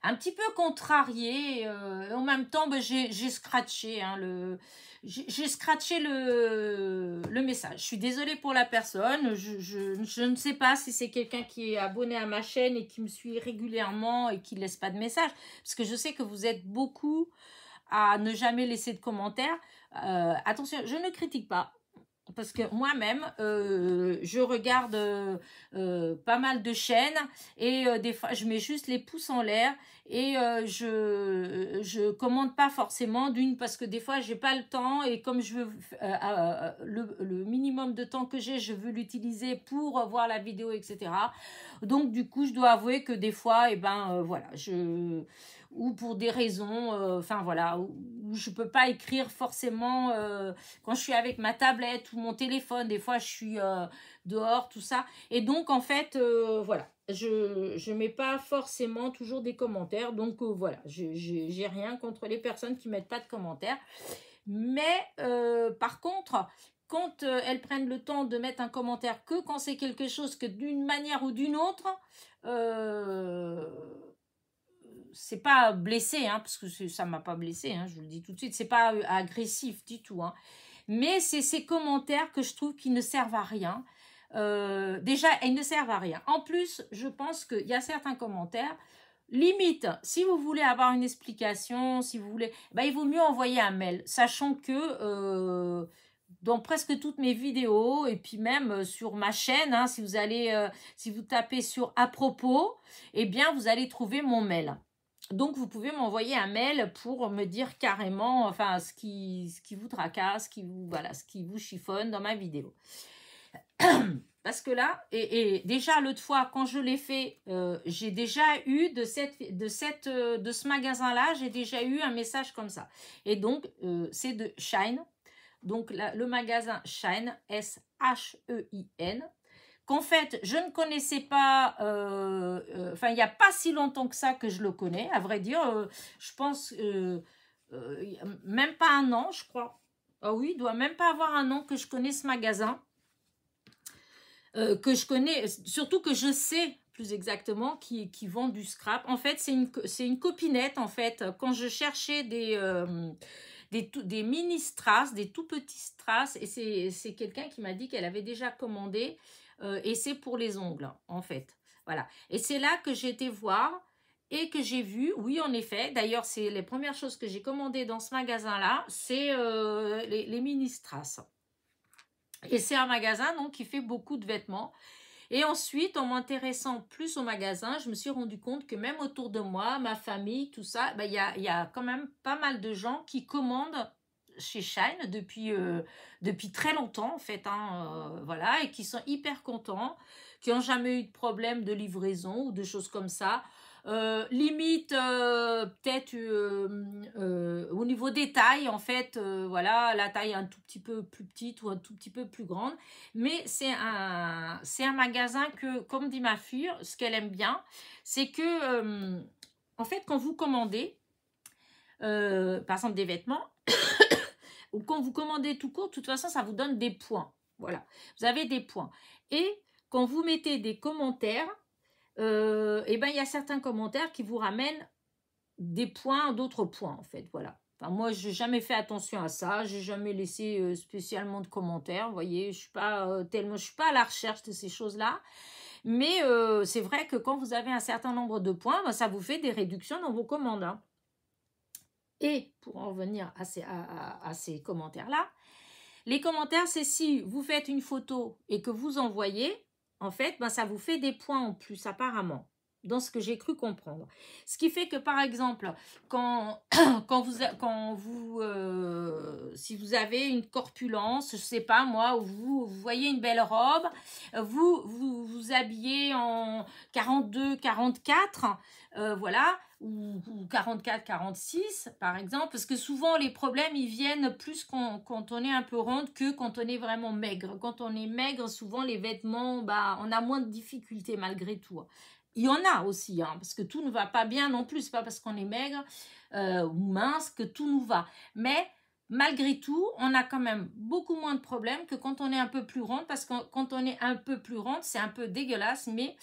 un petit peu contrarié, euh, en même temps, ben, hein, j'ai scratché, le, j'ai scratché le, message. Je suis désolée pour la personne. Je, ne sais pas si c'est quelqu'un qui est abonné à ma chaîne et qui me suit régulièrement et qui ne laisse pas de message. Parce que je sais que vous êtes beaucoup à ne jamais laisser de commentaires. Euh, attention, je ne critique pas parce que moi-même, euh, je regarde euh, euh, pas mal de chaînes et des fois, je mets juste les pouces en l'air et je je commande pas forcément d'une parce que des fois, j'ai pas le temps et comme je veux le, minimum de temps que j'ai, je veux l'utiliser pour voir la vidéo, etc. Donc, du coup, je dois avouer que des fois, et eh ben voilà, je ou pour des raisons, euh, enfin voilà, où, je je peux pas écrire forcément euh, quand je suis avec ma tablette ou mon téléphone. Des fois, je suis euh, dehors, tout ça. Et donc, en fait, voilà, je ne mets pas forcément toujours des commentaires. Donc, voilà, j'ai rien contre les personnes qui mettent pas de commentaires. Mais par contre, quand elles prennent le temps de mettre un commentaire que quand c'est quelque chose que d'une manière ou d'une autre, c'est pas blessé, hein, parce que ça m'a pas blessé, hein, je vous le dis tout de suite, c'est pas euh, agressif du tout. Hein. Mais c'est ces commentaires que je trouve qui ne servent à rien. Euh, déjà, ils ne servent à rien. En plus, je pense qu'il y a certains commentaires. Limite, si vous voulez avoir une explication, si vous voulez, bah, il vaut mieux envoyer un mail, sachant que euh, dans presque toutes mes vidéos et puis même sur ma chaîne, hein, si vous allez, si vous tapez sur à propos, eh bien vous allez trouver mon mail donc vous pouvez m'envoyer un mail pour me dire carrément enfin ce qui, ce qui vous tracasse, ce qui vous voilà, ce qui vous chiffonne dans ma vidéo. Parce que là, et, déjà l'autre fois quand je l'ai fait, euh, j'ai déjà eu de de cette euh, de ce magasin là, j'ai déjà eu un message comme ça. Et donc euh, c'est de Shine, donc le magasin Shine S H E I N qu'en fait, je ne connaissais pas, euh, euh, enfin, il n'y a pas si longtemps que ça que je le connais, à vrai dire, euh, je pense, même pas un an, je crois. Ah oui, il doit même pas avoir un an que je connais ce magasin, que je connais, surtout que je sais plus exactement, qui, qui vend du scrap. En fait, c'est une, une copinette, en fait. Quand je cherchais des... Des, des, mini strass, des tout petits strass. Et c'est quelqu'un qui m'a dit qu'elle avait déjà commandé euh, et c'est pour les ongles en fait. Voilà. Et c'est là que j'ai été voir et que j'ai vu, oui en effet, d'ailleurs c'est les premières choses que j'ai commandées dans ce magasin-là, c'est euh, les, les ministras. Et c'est un magasin donc qui fait beaucoup de vêtements. Et ensuite, en m'intéressant plus au magasin, je me suis rendu compte que même autour de moi, ma famille, tout ça, bah, il y, a, quand même pas mal de gens qui commandent chez Shine depuis, euh, depuis très longtemps, en fait, hein, euh, voilà, et qui sont hyper contents, qui n'ont jamais eu de problème de livraison ou de choses comme ça. Euh, limite peut-être au niveau des tailles en fait voilà la taille un tout petit peu plus petite ou un tout petit peu plus grande mais c'est un c'est un magasin que comme dit ma fille ce qu'elle aime bien c'est que en fait quand vous commandez par exemple des vêtements ou quand vous commandez tout court, de toute façon, ça vous donne des points. Voilà, vous avez des points. Et quand vous mettez des commentaires, et euh, eh ben, il y a certains commentaires qui vous ramènent des points, d'autres points en fait. Voilà. Enfin, moi, je n'ai jamais fait attention à ça. Je n'ai jamais laissé euh, spécialement de commentaires. Vous voyez, je suis pas euh, tellement, je suis pas à la recherche de ces choses-là. Mais c'est vrai que quand vous avez un certain nombre de points, ben, ça vous fait des réductions dans vos commandes. Hein. Et pour en revenir à ces, commentaires-là, les commentaires, c'est si vous faites une photo et que vous envoyez, en fait, ben, ça vous fait des points en plus apparemment, dans ce que j'ai cru comprendre. Ce qui fait que, par exemple, quand, vous, euh, si vous avez une corpulence, je ne sais pas moi, vous, vous voyez une belle robe, vous vous, habillez en 42, 44, euh, voilà, ou, 44-46, par exemple, parce que souvent les problèmes, ils viennent plus quand, on est un peu ronde que quand on est vraiment maigre. Quand on est maigre, souvent les vêtements, bah, on a moins de difficultés malgré tout. Il y en a aussi, hein, parce que tout ne va pas bien non plus, pas parce qu'on est maigre euh, ou mince que tout nous va. Mais malgré tout, on a quand même beaucoup moins de problèmes que quand on est un peu plus ronde, parce que quand on est un peu plus ronde, c'est un peu dégueulasse, mais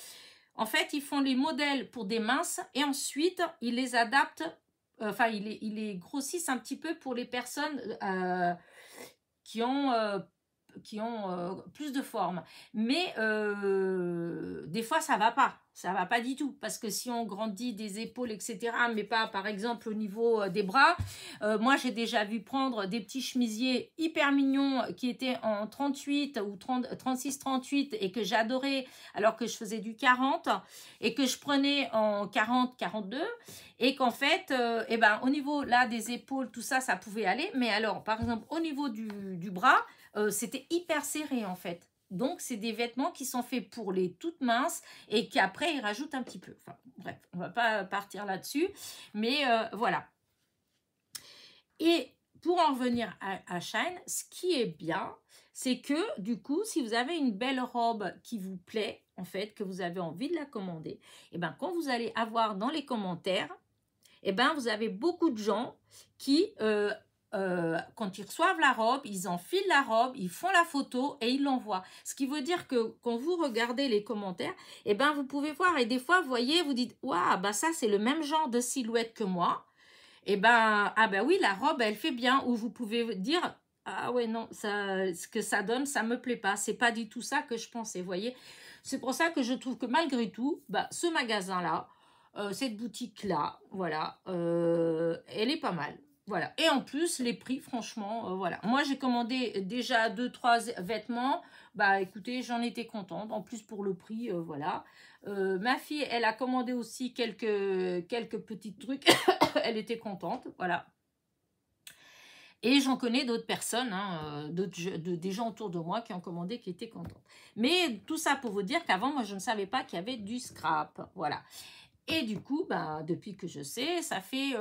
en fait, ils font les modèles pour des minces et ensuite, ils les adaptent, euh, enfin, ils les, grossissent un petit peu pour les personnes euh, qui ont, euh, qui ont plus de forme. Mais des fois, ça va pas ça va pas du tout parce que si on grandit des épaules etc mais pas par exemple au niveau euh, des bras euh, moi j'ai déjà vu prendre des petits chemisiers hyper mignons qui étaient en 38 ou 36 38 et que j'adorais alors que je faisais du 40 et que je prenais en 40 42 et qu'en fait euh, eh ben au niveau là des épaules tout ça ça pouvait aller mais alors par exemple au niveau du, bras c'était hyper serré en fait donc, c'est des vêtements qui sont faits pour les toutes minces et qu'après, ils rajoutent un petit peu. bref, on va pas partir là-dessus. Mais euh, voilà. Et pour en revenir à, Shine, ce qui est bien, c'est que du coup, si vous avez une belle robe qui vous plaît, en fait, que vous avez envie de la commander, et eh bien, quand vous allez avoir dans les commentaires, eh ben, vous avez beaucoup de gens qui euh, euh, quand ils reçoivent la robe, ils enfilent la robe, ils font la photo et ils l'envoient. Ce qui veut dire que quand vous regardez les commentaires, eh ben vous pouvez voir et des fois vous voyez, vous dites waouh, bah ça c'est le même genre de silhouette que moi. Et eh ben ah ben oui, la robe elle fait bien ou vous pouvez dire ah ouais non, ça ce que ça donne, ça me plaît pas, c'est pas du tout ça que je pensais, voyez. C'est pour ça que je trouve que malgré tout, bah, ce magasin là, euh, cette boutique là, voilà, euh, elle est pas mal. Voilà. Et en plus, les prix, franchement, euh, voilà. Moi, j'ai commandé déjà deux, trois vêtements. Bah, écoutez, j'en étais contente. En plus, pour le prix, euh, voilà. Euh, ma fille, elle a commandé aussi quelques, quelques petits trucs. elle était contente, voilà. Et j'en connais d'autres personnes, hein, des gens autour de moi qui ont commandé, qui étaient contentes. Mais tout ça pour vous dire qu'avant, moi, je ne savais pas qu'il y avait du scrap, voilà. Et du coup, bah, depuis que je sais, ça fait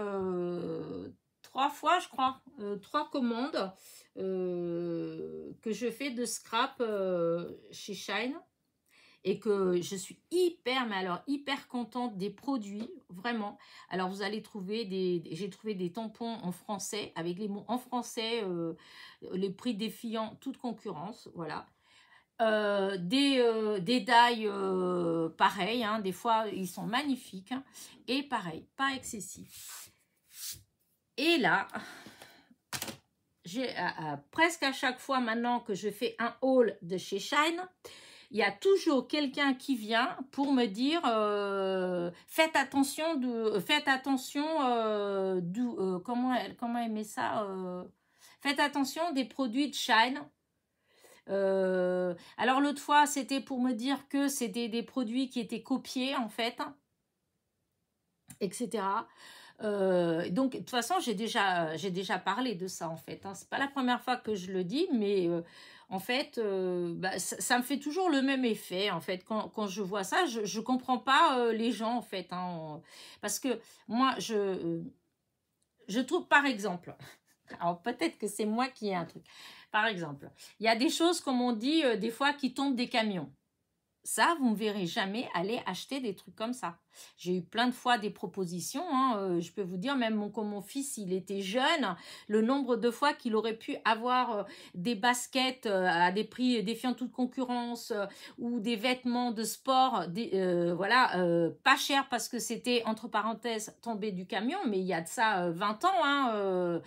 trois fois, je crois, euh, trois commandes euh, que je fais de scrap euh, chez Shine et que je suis hyper, mais alors hyper contente des produits, vraiment. Alors, vous allez trouver des... J'ai trouvé des tampons en français, avec les mots en français, les prix défiant toute concurrence, voilà. des, des pareil, hein. des fois ils sont magnifiques hein. et pareil, pas excessif. Et là, j'ai euh, euh, presque à chaque fois maintenant que je fais un haul de chez Shine, il y a toujours quelqu'un qui vient pour me dire euh, faites attention de faites attention euh, comment elle comment met ça faites attention des produits de Shine alors l'autre fois c'était pour me dire que c'était des produits qui étaient copiés en fait etc euh, donc, de toute façon, j'ai déjà, j'ai déjà parlé de ça en fait. Hein. C'est pas la première fois que je le dis, mais euh, en fait, euh, bah, ça, me fait toujours le même effet en fait. Quand, quand je vois ça, je, ne comprends pas les gens en fait, hein. parce que moi, je, je trouve par exemple. Alors peut-être que c'est moi qui ai un truc. Par exemple, il y a des choses comme on dit des fois qui tombent des camions. Ça, vous me verrez jamais aller acheter des trucs comme ça. J'ai eu plein de fois des propositions. Hein, euh, je peux vous dire, même mon, quand mon fils, il était jeune, le nombre de fois qu'il aurait pu avoir euh, des baskets euh, à des prix défiant toute concurrence ou des vêtements de sport, voilà, pas cher parce que c'était, entre parenthèses, tombé du camion, mais il y a de ça 20 ans, hein,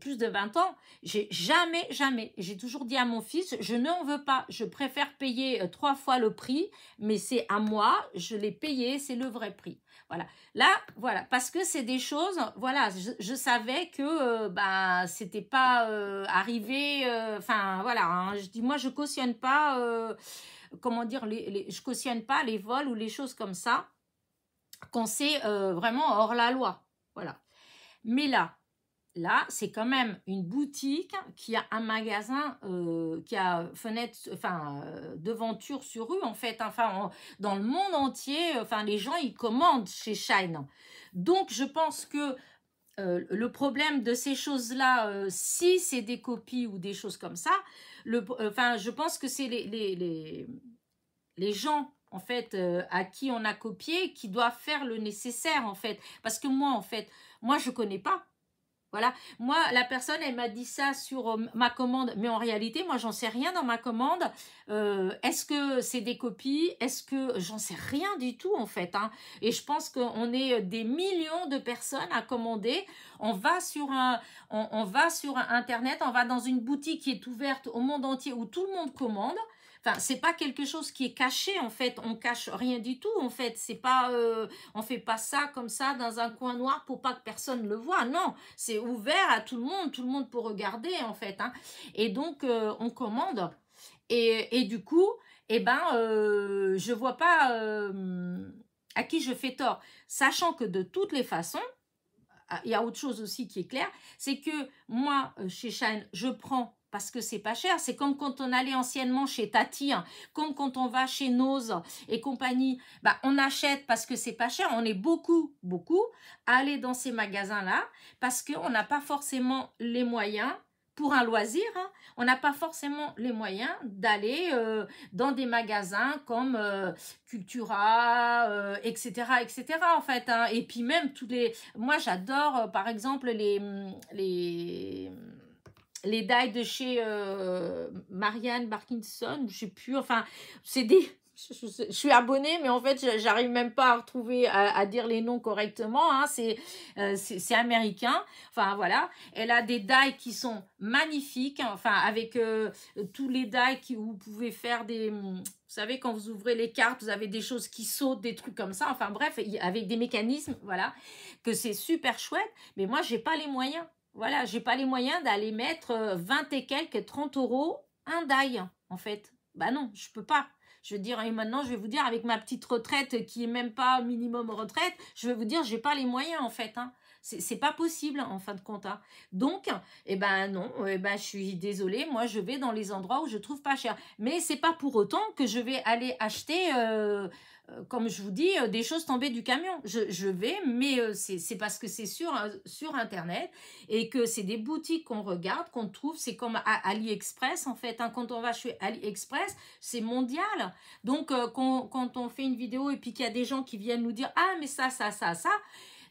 plus de 20 ans. J'ai jamais, jamais, j'ai toujours dit à mon fils, je n'en veux pas, je préfère payer trois fois le prix, mais c'est à moi, je l'ai payé, c'est le vrai pris. Voilà. Là, voilà, parce que c'est des choses, voilà, je, savais que euh, bah c'était pas euh, arrivé, euh, enfin voilà, hein. je dis moi je cautionne pas, comment dire, les, je cautionne pas les vols ou les choses comme ça qu'on sait vraiment hors la loi, voilà. Mais là, là, c'est quand même une boutique qui a un magasin, euh, qui a fenêtre, enfin, euh, devanture sur rue, en fait. Hein, enfin, dans le monde entier, euh, enfin, les gens, ils commandent chez Shine. Donc, je pense que le problème de ces choses-là, si c'est des copies ou des choses comme ça, le, enfin, je pense que c'est les, les, gens en fait, à qui on a copié, qui doivent faire le nécessaire, en fait. Parce que moi, en fait, moi, je connais pas. Voilà, moi, la personne, elle m'a dit ça sur euh, ma commande, mais en réalité, moi, j'en sais rien dans ma commande. Euh, est-ce que c'est des copies Est-ce que j'en sais rien du tout, en fait hein. Et je pense qu'on est euh, des millions de personnes à commander. On va sur on, va sur Internet, on va dans une boutique qui est ouverte au monde entier où tout le monde commande. Enfin, c'est pas quelque chose qui est caché en fait. On cache rien du tout en fait. C'est pas, euh, on fait pas ça comme ça dans un coin noir pour pas que personne le voit. Non, c'est ouvert à tout le monde, tout le monde pour regarder en fait. Hein. Et donc euh, on commande. Et, et, du coup, eh ben, euh, je vois pas à qui je fais tort, sachant que de toutes les façons. Il y a autre chose aussi qui est clair, c'est que moi, chez Shine, je prends parce que c'est pas cher. C'est comme quand on allait anciennement chez Tati, hein. comme quand on va chez Nose et compagnie. Bah, on achète parce que c'est pas cher. On est beaucoup, beaucoup à aller dans ces magasins-là parce qu'on n'a pas forcément les moyens pour un loisir. Hein. on n'a pas forcément les moyens d'aller euh, dans des magasins comme euh, Cultura, etc., euh, etc. En fait, hein. et puis même tous les. Moi, j'adore, par exemple, les les les daïs de chez euh, Marianne Parkinson, je sais plus, enfin, c'est des... Je, suis abonnée, mais en fait, j'arrive même pas à retrouver, à, dire les noms correctement. Hein, euh, c'est américain. Enfin, voilà. Elle a des die qui sont magnifiques. enfin, avec euh, tous les die qui vous pouvez faire des... Mm, vous savez, quand vous ouvrez les cartes, vous avez des choses qui sautent, des trucs comme ça. Enfin, bref, avec des mécanismes, voilà. Que c'est super chouette. Mais moi, j'ai pas les moyens. Voilà, j'ai pas les moyens d'aller mettre 20 euh, et quelques, 30 euros, un die, en fait. Bah non, je peux pas. Je veux dire, et maintenant, je vais vous dire, avec ma petite retraite qui est même pas minimum retraite, je vais vous dire, j'ai pas les moyens, en fait. Hein. Ce C'est pas possible en fin de compte. Hein. Donc, eh ben non, eh ben, je suis désolée, moi je vais dans les endroits où je trouve pas cher. Mais c'est pas pour autant que je vais aller acheter euh, euh, comme je vous dis, euh, des choses tombées du camion. Je, vais, mais euh, c'est parce que c'est sur, sur Internet et que c'est des boutiques qu'on regarde, qu'on trouve. C'est comme AliExpress, en fait. Hein. Quand on va chez AliExpress, c'est mondial. Donc, quand, on fait une vidéo et puis qu'il y a des gens qui viennent nous dire « Ah, mais ça, ça, ça, ça »,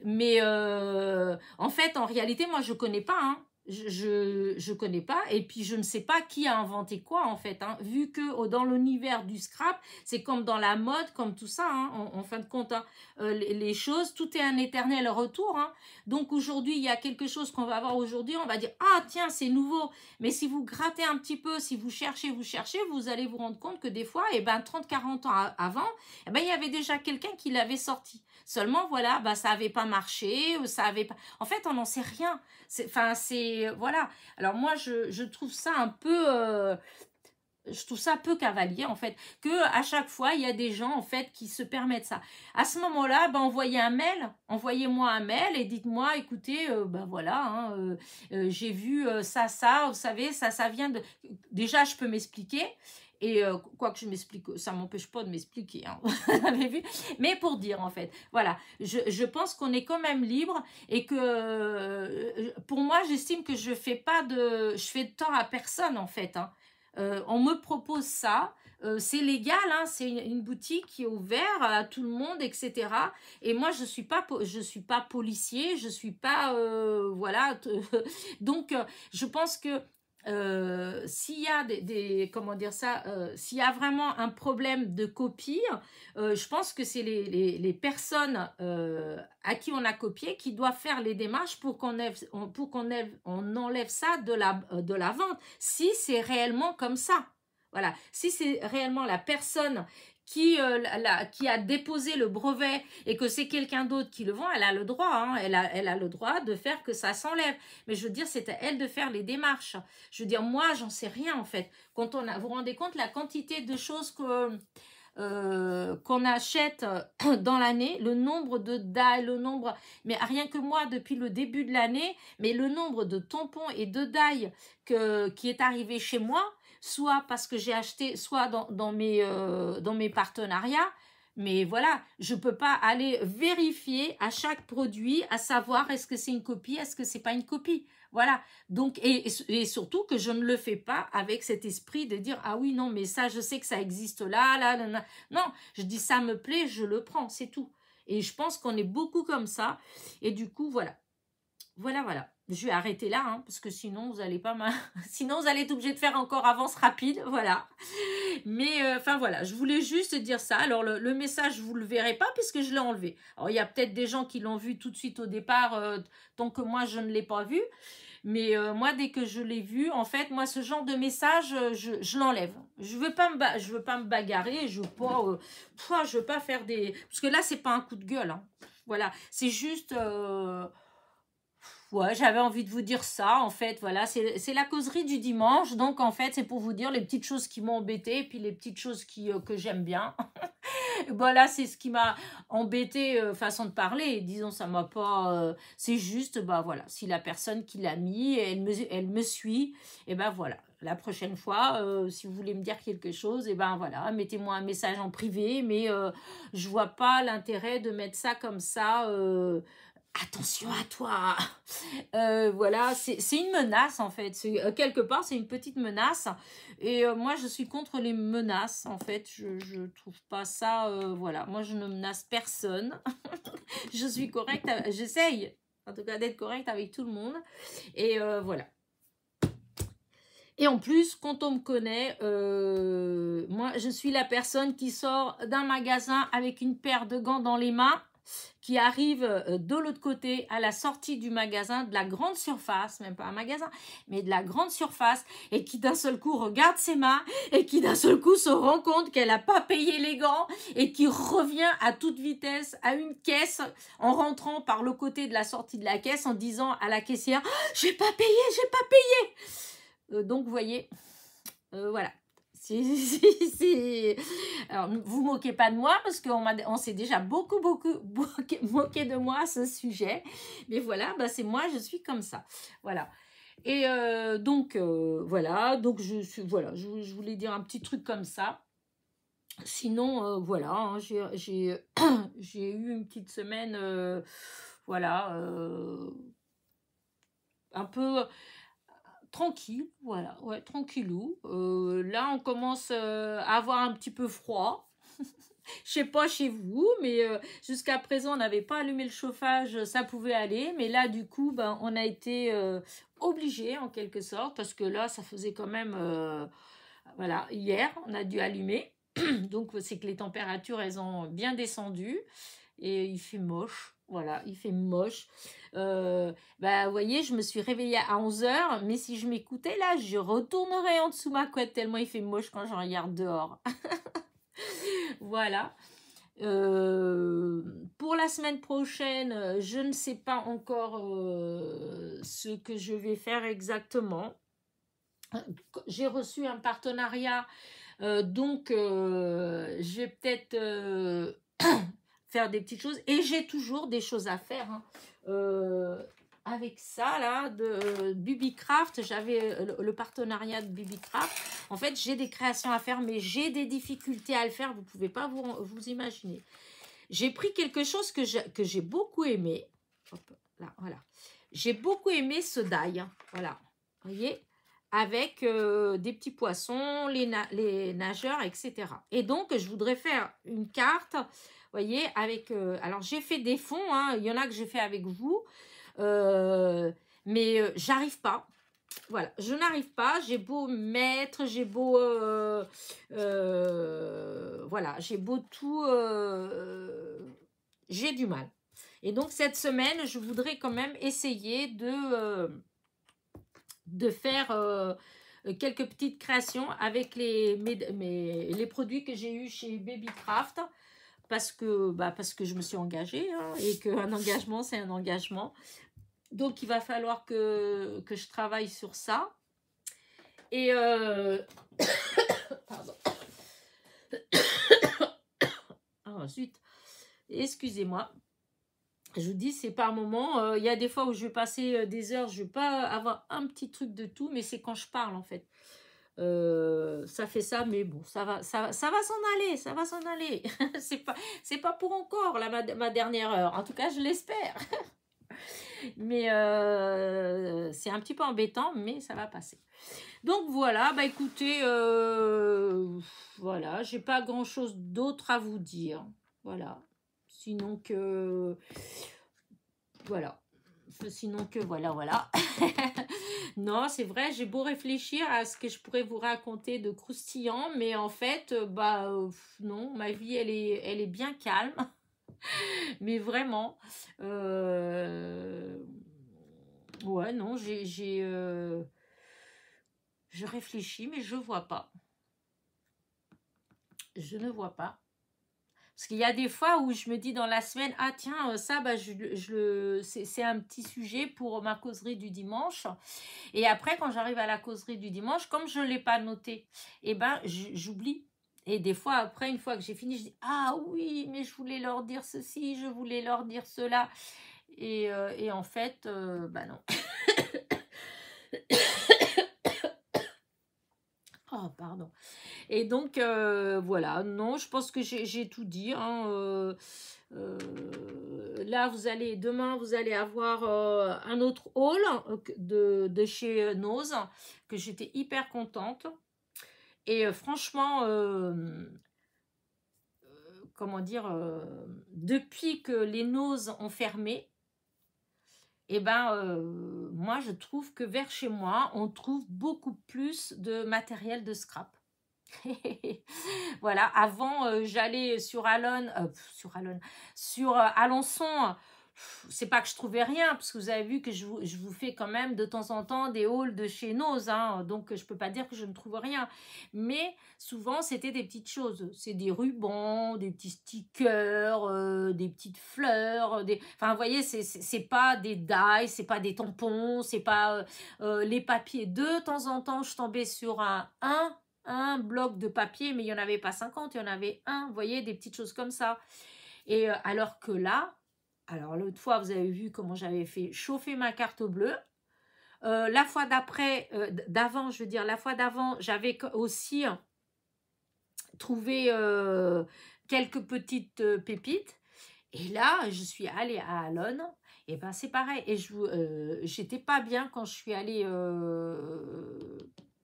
mais en fait, en réalité, moi, je connais pas. Hein je ne connais pas et puis je ne sais pas qui a inventé quoi en fait hein. vu que oh, dans l'univers du scrap c'est comme dans la mode comme tout ça hein, en, fin de compte hein. euh, les, choses tout est un éternel retour donc aujourd'hui il y a quelque chose qu'on va voir aujourd'hui on va dire ah tiens c'est nouveau mais si vous grattez un petit peu si vous cherchez vous cherchez vous allez vous rendre compte que des fois et eh ben 30 40 ans avant eh ben il y avait déjà quelqu'un qui l'avait sorti seulement voilà bah ça avait pas marché ou euh, ça avait pas en fait on n'en sait rien enfin c'est et euh, voilà. Alors moi, je, trouve ça un peu... Euh, je trouve ça un peu cavalier en fait, que à chaque fois il y a des gens en fait qui se permettent ça. À ce moment-là, ben, envoyez un mail, envoyez-moi un mail et dites-moi, écoutez, euh, ben voilà, hein, j'ai vu ça, ça, vous savez, ça, ça vient de. Déjà, je peux m'expliquer. Et euh, quoi que je m'explique, ça m'empêche pas de m'expliquer, hein. vous avez vu Mais pour dire, en fait, voilà, je, je pense qu'on est quand même libre et que euh, pour moi, j'estime que je fais pas de, je fais de tort à personne, en fait. Hein. Euh, on me propose ça, c'est légal, hein, c'est une, boutique qui est ouverte à tout le monde, etc. Et moi, je suis pas, je suis pas policier, je suis pas, voilà. donc, je pense que euh, s'il y a des, comment dire ça, euh, s'il y a vraiment un problème de copie, euh, je pense que c'est les, personnes à qui on a copié qui doivent faire les démarches pour qu'on pour qu'on enlève ça de la de la vente si c'est réellement comme ça. Voilà, si c'est réellement la personne qui, euh, qui a déposé le brevet et que c'est quelqu'un d'autre qui le vend, elle a le droit. Hein. elle, a, elle a le droit de faire que ça s'enlève. Mais je veux dire, c'est à elle de faire les démarches. Je veux dire, moi, j'en sais rien en fait. Quand on a, vous vous rendez compte la quantité de choses que... Euh, qu'on achète euh, dans l'année, le nombre de dalles, le nombre, mais rien que moi depuis le début de l'année, mais le nombre de tampons et de dailles que, qui est arrivé chez moi, soit parce que j'ai acheté, soit dans, euh, mes, partenariats. Mais voilà, je ne peux pas aller vérifier à chaque produit, à savoir est-ce que c'est une copie, est-ce que c'est pas une copie. Voilà. Donc, et, surtout que je ne le fais pas avec cet esprit de dire Ah oui, non, mais ça, je sais que ça existe là, là, là. là. Non, je dis ça me plaît, je le prends, c'est tout. Et je pense qu'on est beaucoup comme ça. Et du coup, voilà. Voilà, voilà. Je vais arrêter là, hein, parce que sinon vous allez pas sinon vous allez être obligé de faire encore avance rapide, voilà. Mais euh, enfin voilà, je voulais juste dire ça. Alors le, message vous le verrez pas puisque je l'ai enlevé. Alors il y a peut-être des gens qui l'ont vu tout de suite au départ, euh, tant que moi je ne l'ai pas vu. Mais euh, moi dès que je l'ai vu, en fait moi ce genre de message je, l'enlève. Je veux veux pas me bagarrer, je veux pas, je veux pas faire des parce que là ce n'est pas un coup de gueule. Hein. Voilà, c'est juste ouais, j'avais envie de vous dire ça. En fait, voilà, c'est la causerie du dimanche. Donc, en fait, c'est pour vous dire les petites choses qui m'ont embêté et puis les petites choses qui, euh, que j'aime bien. voilà, c'est ce qui m'a embêté, euh, façon de parler. Disons, ça m'a pas. Euh, c'est juste, bah voilà, si la personne qui l'a mis, elle me, elle me suit, et ben voilà. La prochaine fois, si vous voulez me dire quelque chose, et ben voilà, mettez-moi un message en privé, mais je vois pas l'intérêt de mettre ça comme ça attention à toi. Euh, voilà, c'est une menace en fait. Euh, quelque part, c'est une petite menace. Et euh, moi, je suis contre les menaces en fait. Je, ne trouve pas ça. voilà, moi, je ne menace personne. je suis correcte. J'essaye en tout cas d'être correcte avec tout le monde. Et voilà. Et en plus, quand on me connaît, moi, je suis la personne qui sort d'un magasin avec une paire de gants dans les mains qui arrive euh, de l'autre côté à la sortie du magasin, de la grande surface, même pas un magasin, mais de la grande surface, et qui d'un seul coup regarde ses mains, et qui d'un seul coup se rend compte qu'elle n'a pas payé les gants, et qui revient à toute vitesse à une caisse en rentrant par le côté de la sortie de la caisse en disant à la caissière, ah, j'ai pas payé, j'ai pas payé. Euh, donc, vous voyez, euh, voilà. Si, si, si. Alors, vous moquez pas de moi parce qu'on on s'est déjà beaucoup, beaucoup moqué, de moi à ce sujet. Mais voilà, bah, c'est moi, je suis comme ça. Voilà. Et euh, donc, euh, voilà. Donc, je, suis, voilà, je, voulais dire un petit truc comme ça. Sinon, euh, voilà, hein, j'ai eu une petite semaine, voilà, un peu tranquille, voilà, ouais, tranquillou. Euh, là, on commence euh, à avoir un petit peu froid. Je sais pas chez vous, mais euh, jusqu'à présent, on n'avait pas allumé le chauffage, ça pouvait aller. Mais là, du coup, ben, on a été obligé en quelque sorte, parce que là, ça faisait quand même... voilà, hier, on a dû allumer. Donc, c'est que les températures, elles ont bien descendu. Et il fait moche. Voilà, il fait moche. Euh, bah, vous voyez, je me suis réveillée à 11h, mais si je m'écoutais là, je retournerais en dessous ma couette tellement il fait moche quand je regarde dehors. voilà. Euh, pour la semaine prochaine, je ne sais pas encore euh, ce que je vais faire exactement. J'ai reçu un partenariat, donc je vais peut-être faire des petites choses. Et j'ai toujours des choses à faire. Hein. Euh, avec ça, là, de euh, BubiCraft, j'avais euh, le, partenariat de Craft En fait, j'ai des créations à faire, mais j'ai des difficultés à le faire. Vous pouvez pas vous, vous imaginer. J'ai pris quelque chose que j'ai beaucoup aimé. voilà. J'ai beaucoup aimé ce die. Hein. Voilà. voyez avec des petits poissons, les, les, nageurs, etc. Et donc, je voudrais faire une carte voyez, avec... Euh, alors, j'ai fait des fonds, hein, il y en a que j'ai fait avec vous, euh, mais euh, j'arrive pas. Voilà, je n'arrive pas, j'ai beau mettre, j'ai beau... voilà, j'ai beau tout... j'ai du mal. Et donc, cette semaine, je voudrais quand même essayer de de faire quelques petites créations avec les, les produits que j'ai eu chez Babycraft parce que, bah, parce que je me suis engagée hein, et qu'un engagement, c'est un engagement. Donc, il va falloir que, je travaille sur ça. Et... Euh, pardon. ensuite ah, Excusez-moi. Je vous dis, c'est par moment. Euh, il y a des fois où je vais passer euh, des heures, je ne vais pas avoir un petit truc de tout, mais c'est quand je parle, en fait. Euh, ça fait ça, mais bon, ça va, ça, ça va s'en aller, ça va s'en aller. c'est pas, c'est pas pour encore là, ma, ma, dernière heure. En tout cas, je l'espère. mais euh, c'est un petit peu embêtant, mais ça va passer. Donc voilà, bah écoutez, euh, voilà, j'ai pas grand chose d'autre à vous dire. Voilà. Sinon que, voilà. Sinon que, voilà, voilà. Non, c'est vrai, j'ai beau réfléchir à ce que je pourrais vous raconter de croustillant, mais en fait, euh, bah euh, non, ma vie, elle est, elle est bien calme. mais vraiment. Euh, ouais, non, j'ai. j'ai Je réfléchis, mais je vois pas. Je ne vois pas. Parce qu'il y a des fois où je me dis dans la semaine, ah tiens, euh, ça, bah, je, c'est un petit sujet pour ma causerie du dimanche. Et après, quand j'arrive à la causerie du dimanche, comme je ne l'ai pas noté, eh ben, j'oublie. Et des fois, après, une fois que j'ai fini, je dis, ah oui, mais je voulais leur dire ceci, je voulais leur dire cela. Euh, et, en fait, euh, bah non. Ah, pardon. Et donc, euh, voilà. Non, je pense que j'ai tout dit. Hein, euh, euh, là, vous allez, demain, vous allez avoir un autre haul de, de chez Nose que j'étais hyper contente. Et franchement, comment dire, depuis que les Nose ont fermé, eh ben, euh, moi, je trouve que vers chez moi, on trouve beaucoup plus de matériel de scrap. voilà, avant, euh, j'allais sur Alon, euh, sur Alon, sur Alençon c'est pas que je trouvais rien, parce que vous avez vu que je vous, je vous fais quand même de temps en temps des hauls de chez Nose, hein, donc je peux pas dire que je ne trouve rien. Mais souvent, c'était des petites choses. C'est des rubans, des petits stickers, euh, des petites fleurs, euh, des... Enfin, vous voyez, c'est pas des ce c'est pas des tampons, c'est pas euh, les papiers. De temps en temps, je tombais sur un un bloc de papier, mais il n'y en avait pas 50, il y en avait un, vous voyez, des petites choses comme ça. Et alors que là, alors, l'autre fois, vous avez vu comment j'avais fait chauffer ma carte bleue. Euh, la fois d'après, euh, d'avant, je veux dire, la fois d'avant, j'avais aussi hein, trouvé euh, quelques petites pépites. Et là, je suis allée à Alon. Et bien, c'est pareil. Et je j'étais pas bien quand je suis allée.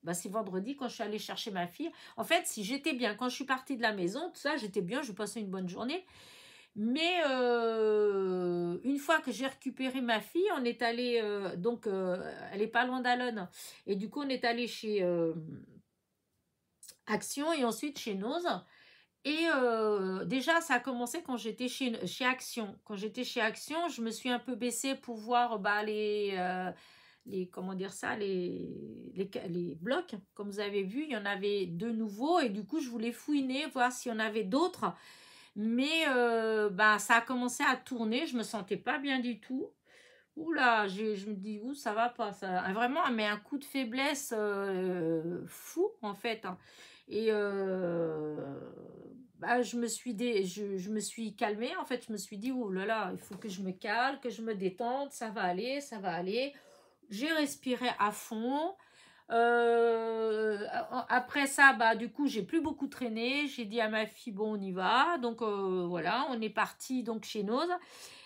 Ben, c'est vendredi quand je suis allée chercher ma fille. En fait, si j'étais bien quand je suis partie de la maison, tout ça, j'étais bien, je passais une bonne journée. Mais euh, une fois que j'ai récupéré ma fille, on est allé, euh, donc euh, elle n'est pas loin d'Alone. et du coup on est allé chez Action et ensuite chez Nose. Et déjà ça a commencé quand j'étais chez, Action. Quand j'étais chez Action, je me suis un peu baissée pour voir bah, les, comment dire ça, les, les, les blocs. Comme vous avez vu, il y en avait deux nouveaux et du coup je voulais fouiner, voir s'il y en avait d'autres. Mais euh, bah, ça a commencé à tourner, je me sentais pas bien du tout. Ouh là, je, me dis, ouh, ça va pas. Ça... Ah, vraiment, mais un coup de faiblesse euh, fou, en fait. Hein. Et euh, bah, je, me suis je, me suis calmée, en fait. Je me suis dit, ouh là là, il faut que je me calme, que je me détende, ça va aller, ça va aller. J'ai respiré à fond. Euh, après ça, bah, du coup, j'ai plus beaucoup traîné. J'ai dit à ma fille, bon, on y va. Donc, euh, voilà, on est parti donc chez Noz.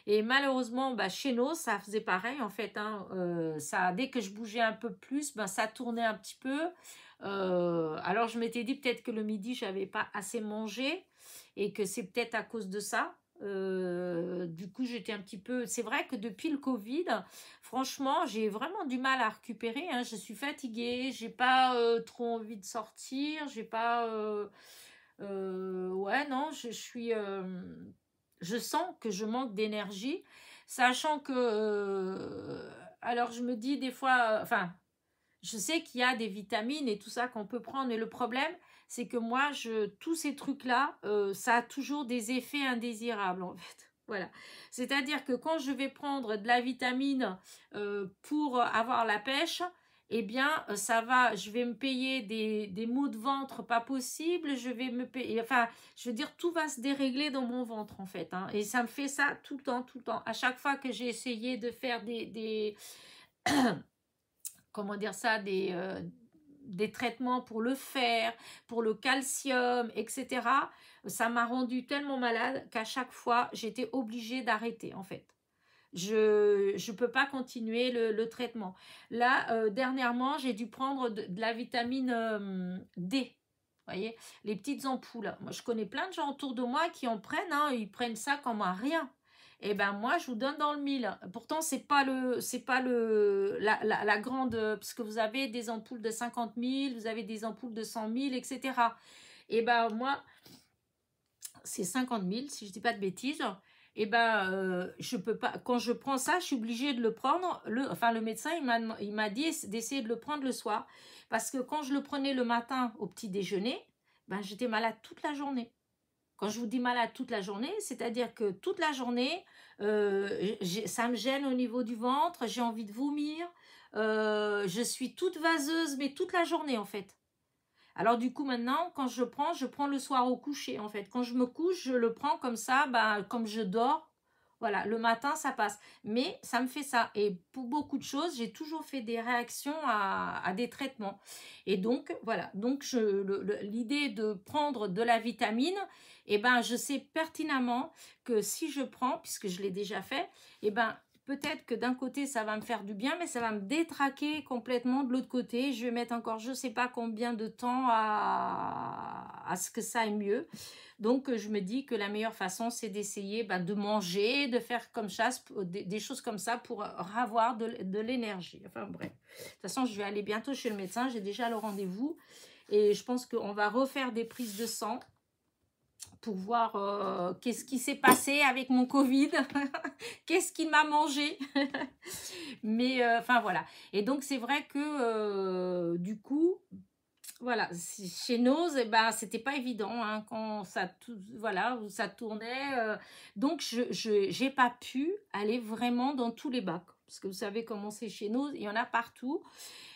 Et malheureusement, bah, chez Noz, ça faisait pareil, en fait. Hein. Euh, ça, dès que je bougeais un peu plus, bah, ça tournait un petit peu. alors, je m'étais dit peut-être que le midi, j'avais pas assez mangé et que c'est peut-être à cause de ça. Euh, du coup, j'étais un petit peu... C'est vrai que depuis le Covid, franchement, j'ai vraiment du mal à récupérer. Hein. Je suis fatiguée, j'ai pas euh, trop envie de sortir, j'ai pas... Euh, ouais, non, je, je suis... je sens que je manque d'énergie, sachant que... alors, je me dis des fois... Enfin, je sais qu'il y a des vitamines et tout ça qu'on peut prendre, mais le problème, c'est que moi, je, tous ces trucs-là, euh, ça a toujours des effets indésirables en fait. Voilà. C'est-à-dire que quand je vais prendre de la vitamine euh, pour avoir la pêche, eh bien, euh, ça va, je vais me payer des, maux de ventre pas possible, je vais me payer, enfin, je veux dire, tout va se dérégler dans mon ventre, en fait. Hein. et ça me fait ça tout le temps, tout le temps. À chaque fois que j'ai essayé de faire des, comment dire ça, des, des traitements pour le fer, pour le calcium, etc. Ça m'a rendu tellement malade qu'à chaque fois, j'étais obligée d'arrêter en fait. Je ne peux pas continuer le, traitement. Là, euh, dernièrement, j'ai dû prendre de, la vitamine D. Euh, D. voyez, les petites ampoules. Moi, je connais plein de gens autour de moi qui en prennent. Hein, ils prennent ça comme un rien eh ben moi je vous donne dans le mille. Pourtant c'est pas le c'est pas le la, grande euh, parce que vous avez des ampoules de 50 000, vous avez des ampoules de 100 000, etc. Et eh ben moi c'est 50 000 si je dis pas de bêtises. Et eh ben euh, je peux pas quand je prends ça je suis obligée de le prendre le enfin le médecin il m'a dit d'essayer de le prendre le soir parce que quand je le prenais le matin au petit déjeuner ben j'étais malade toute la journée. Quand je vous dis malade toute la journée, c'est-à-dire que toute la journée, euh, ça me gêne au niveau du ventre, j'ai envie de vomir, euh, je suis toute vaseuse, mais toute la journée en fait. Alors du coup maintenant, quand je prends, je prends le soir au coucher en fait. Quand je me couche, je le prends comme ça, bah, comme je dors, voilà, le matin, ça passe. Mais ça me fait ça. Et pour beaucoup de choses, j'ai toujours fait des réactions à, des traitements. Et donc, voilà. Donc, l'idée de prendre de la vitamine, eh ben, je sais pertinemment que si je prends, puisque je l'ai déjà fait, et eh ben, peut-être que d'un côté, ça va me faire du bien, mais ça va me détraquer complètement de l'autre côté. Je vais mettre encore je ne sais pas combien de temps à, à ce que ça aille mieux. Donc, je me dis que la meilleure façon, c'est d'essayer bah, de manger, de faire comme ça, euh, des, choses comme ça pour euh, avoir de, l'énergie. Enfin, bref. De toute façon, je vais aller bientôt chez le médecin. J'ai déjà le rendez-vous. Et je pense qu'on va refaire des prises de sang pour voir euh, qu'est-ce qui s'est passé avec mon Covid, qu'est-ce qui m'a mangé. Mais euh, enfin voilà. Et donc c'est vrai que euh, du coup, voilà, chez nos, et eh ben, c'était pas évident hein, quand ça, tout, voilà, ça tournait. donc je n'ai pas pu aller vraiment dans tous les bacs parce que vous savez comment c'est chez nous, il y en a partout.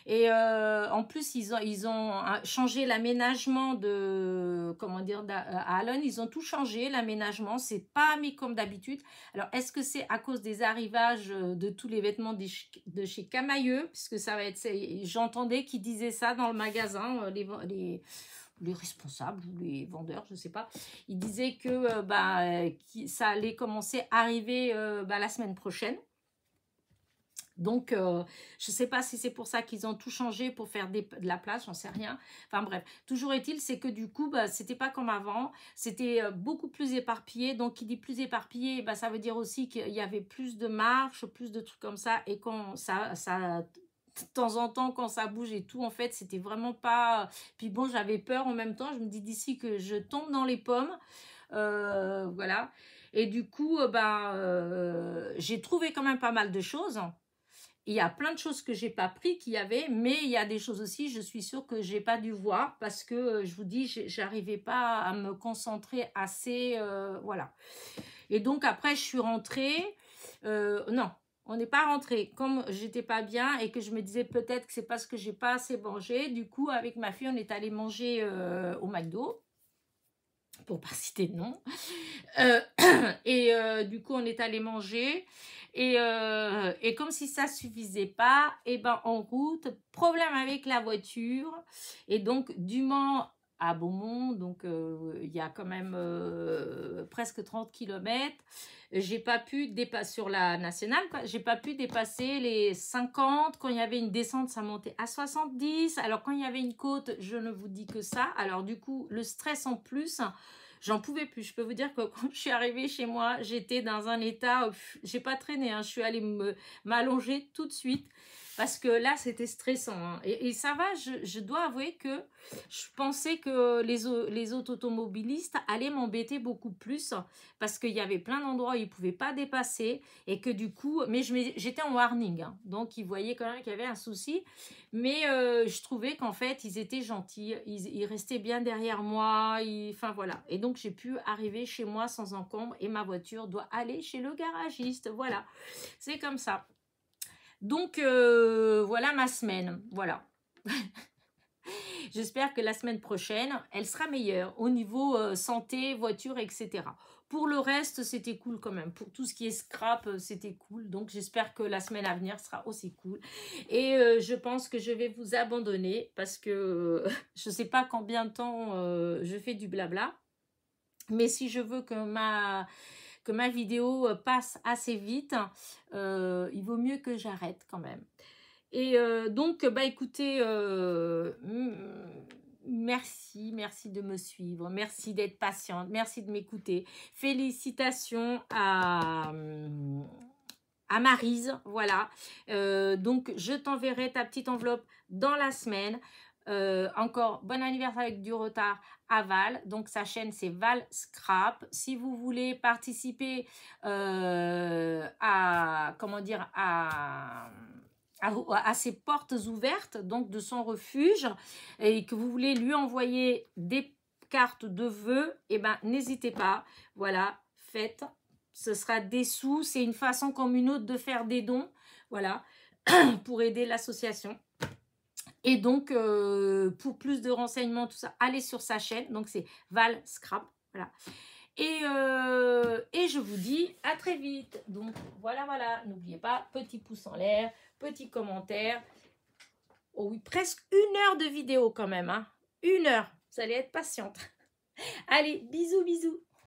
Et euh, en plus, ils ont, ils ont euh, changé l'aménagement de, comment dire, euh, à Allen, ils ont tout changé, l'aménagement, c'est pas mis comme d'habitude. Alors, est-ce que c'est à cause des arrivages de tous les vêtements de, chez Camailleux, puisque ça va être, j'entendais qu'ils disaient ça dans le magasin, les, les responsables les vendeurs, je ne sais pas, ils disaient que bah, ça allait commencer à arriver bah, la semaine prochaine. Donc, euh, je ne sais pas si c'est pour ça qu'ils ont tout changé pour faire de la place, j'en sais rien. Enfin bref, toujours est-il, c'est que du coup, bah, c'était pas comme avant, c'était euh, beaucoup plus éparpillé. Donc, qui dit plus éparpillé, bah, ça veut dire aussi qu'il y avait plus de marches, plus de trucs comme ça. Et quand ça, ça de temps en temps quand ça bouge et tout en fait c'était vraiment pas euh, puis bon j'avais peur en même temps je me dis d'ici que je tombe dans les pommes voilà et du coup ben, j'ai trouvé quand même pas mal de choses il y a plein de choses que j'ai pas pris qu'il y avait, mais il y a des choses aussi, je suis sûre que j'ai pas dû voir parce que euh, je vous dis, j'arrivais pas à me concentrer assez, euh, voilà. Et donc après, je suis rentrée. Euh, non, on n'est pas rentré. Comme j'étais pas bien et que je me disais peut-être que c'est parce que j'ai pas assez mangé, du coup avec ma fille, on est allé manger au McDo pour pas citer de nom. Euh, et euh, du coup, on est allé manger. Et, euh, comme si ça suffisait pas, et eh ben en route, problème avec la voiture. Et donc, dûment à Beaumont, donc euh, il y a quand même euh, presque 30 km. J'ai pas pu dépasser sur la nationale, j'ai pas pu dépasser les 50. Quand il y avait une descente, ça montait à 70. Alors quand il y avait une côte, je ne vous dis que ça. Alors du coup, le stress en plus, j'en pouvais plus. Je peux vous dire que quand je suis arrivée chez moi, j'étais dans un état, j'ai pas traîné, hein. je suis allée m'allonger tout de suite parce que là, c'était stressant. Hein. Et, ça va, je, dois avouer que je pensais que les, les autres automobilistes allaient m'embêter beaucoup plus parce qu'il y avait plein d'endroits où ils ne pouvaient pas dépasser et que du coup, mais j'étais en warning, hein. donc ils voyaient quand même qu'il y avait un souci. Mais euh, je trouvais qu'en fait, ils étaient gentils, ils, ils restaient bien derrière moi, enfin voilà. Et donc, j'ai pu arriver chez moi sans encombre et ma voiture doit aller chez le garagiste. Voilà, c'est comme ça. Donc euh, voilà ma semaine. Voilà. J'espère que la semaine prochaine, elle sera meilleure au niveau euh, santé, voiture, etc. Pour le reste, c'était cool quand même. Pour tout ce qui est scrap, euh, c'était cool. Donc j'espère que la semaine à venir sera aussi cool. Et je pense que je vais vous abandonner parce que je ne sais pas combien de temps je fais du blabla. Mais si je veux que ma que ma vidéo euh, passe assez vite, euh, il vaut mieux que j'arrête quand même. Et euh, donc, bah écoutez, merci, merci de me suivre, merci d'être patiente, merci de m'écouter. Félicitations à à Marise, voilà. donc, je t'enverrai ta petite enveloppe dans la semaine. encore bon anniversaire avec du retard Aval, Val. Donc sa chaîne c'est Val Scrap. Si vous voulez participer euh, à comment dire à à, ses portes ouvertes, donc de son refuge, et que vous voulez lui envoyer des cartes de vœux, et eh ben n'hésitez pas. Voilà, faites. Ce sera des sous. C'est une façon comme une autre de faire des dons. Voilà, pour aider l'association. Et donc, euh, pour plus de renseignements, tout ça, allez sur sa chaîne. Donc, c'est Val Scrap. Voilà. Et, euh, et, je vous dis à très vite. Donc, voilà, voilà. N'oubliez pas, petit pouce en l'air, petit commentaire. Oh oui, presque une heure de vidéo quand même. Hein. Une heure. Vous allez être patiente. Allez, bisous, bisous.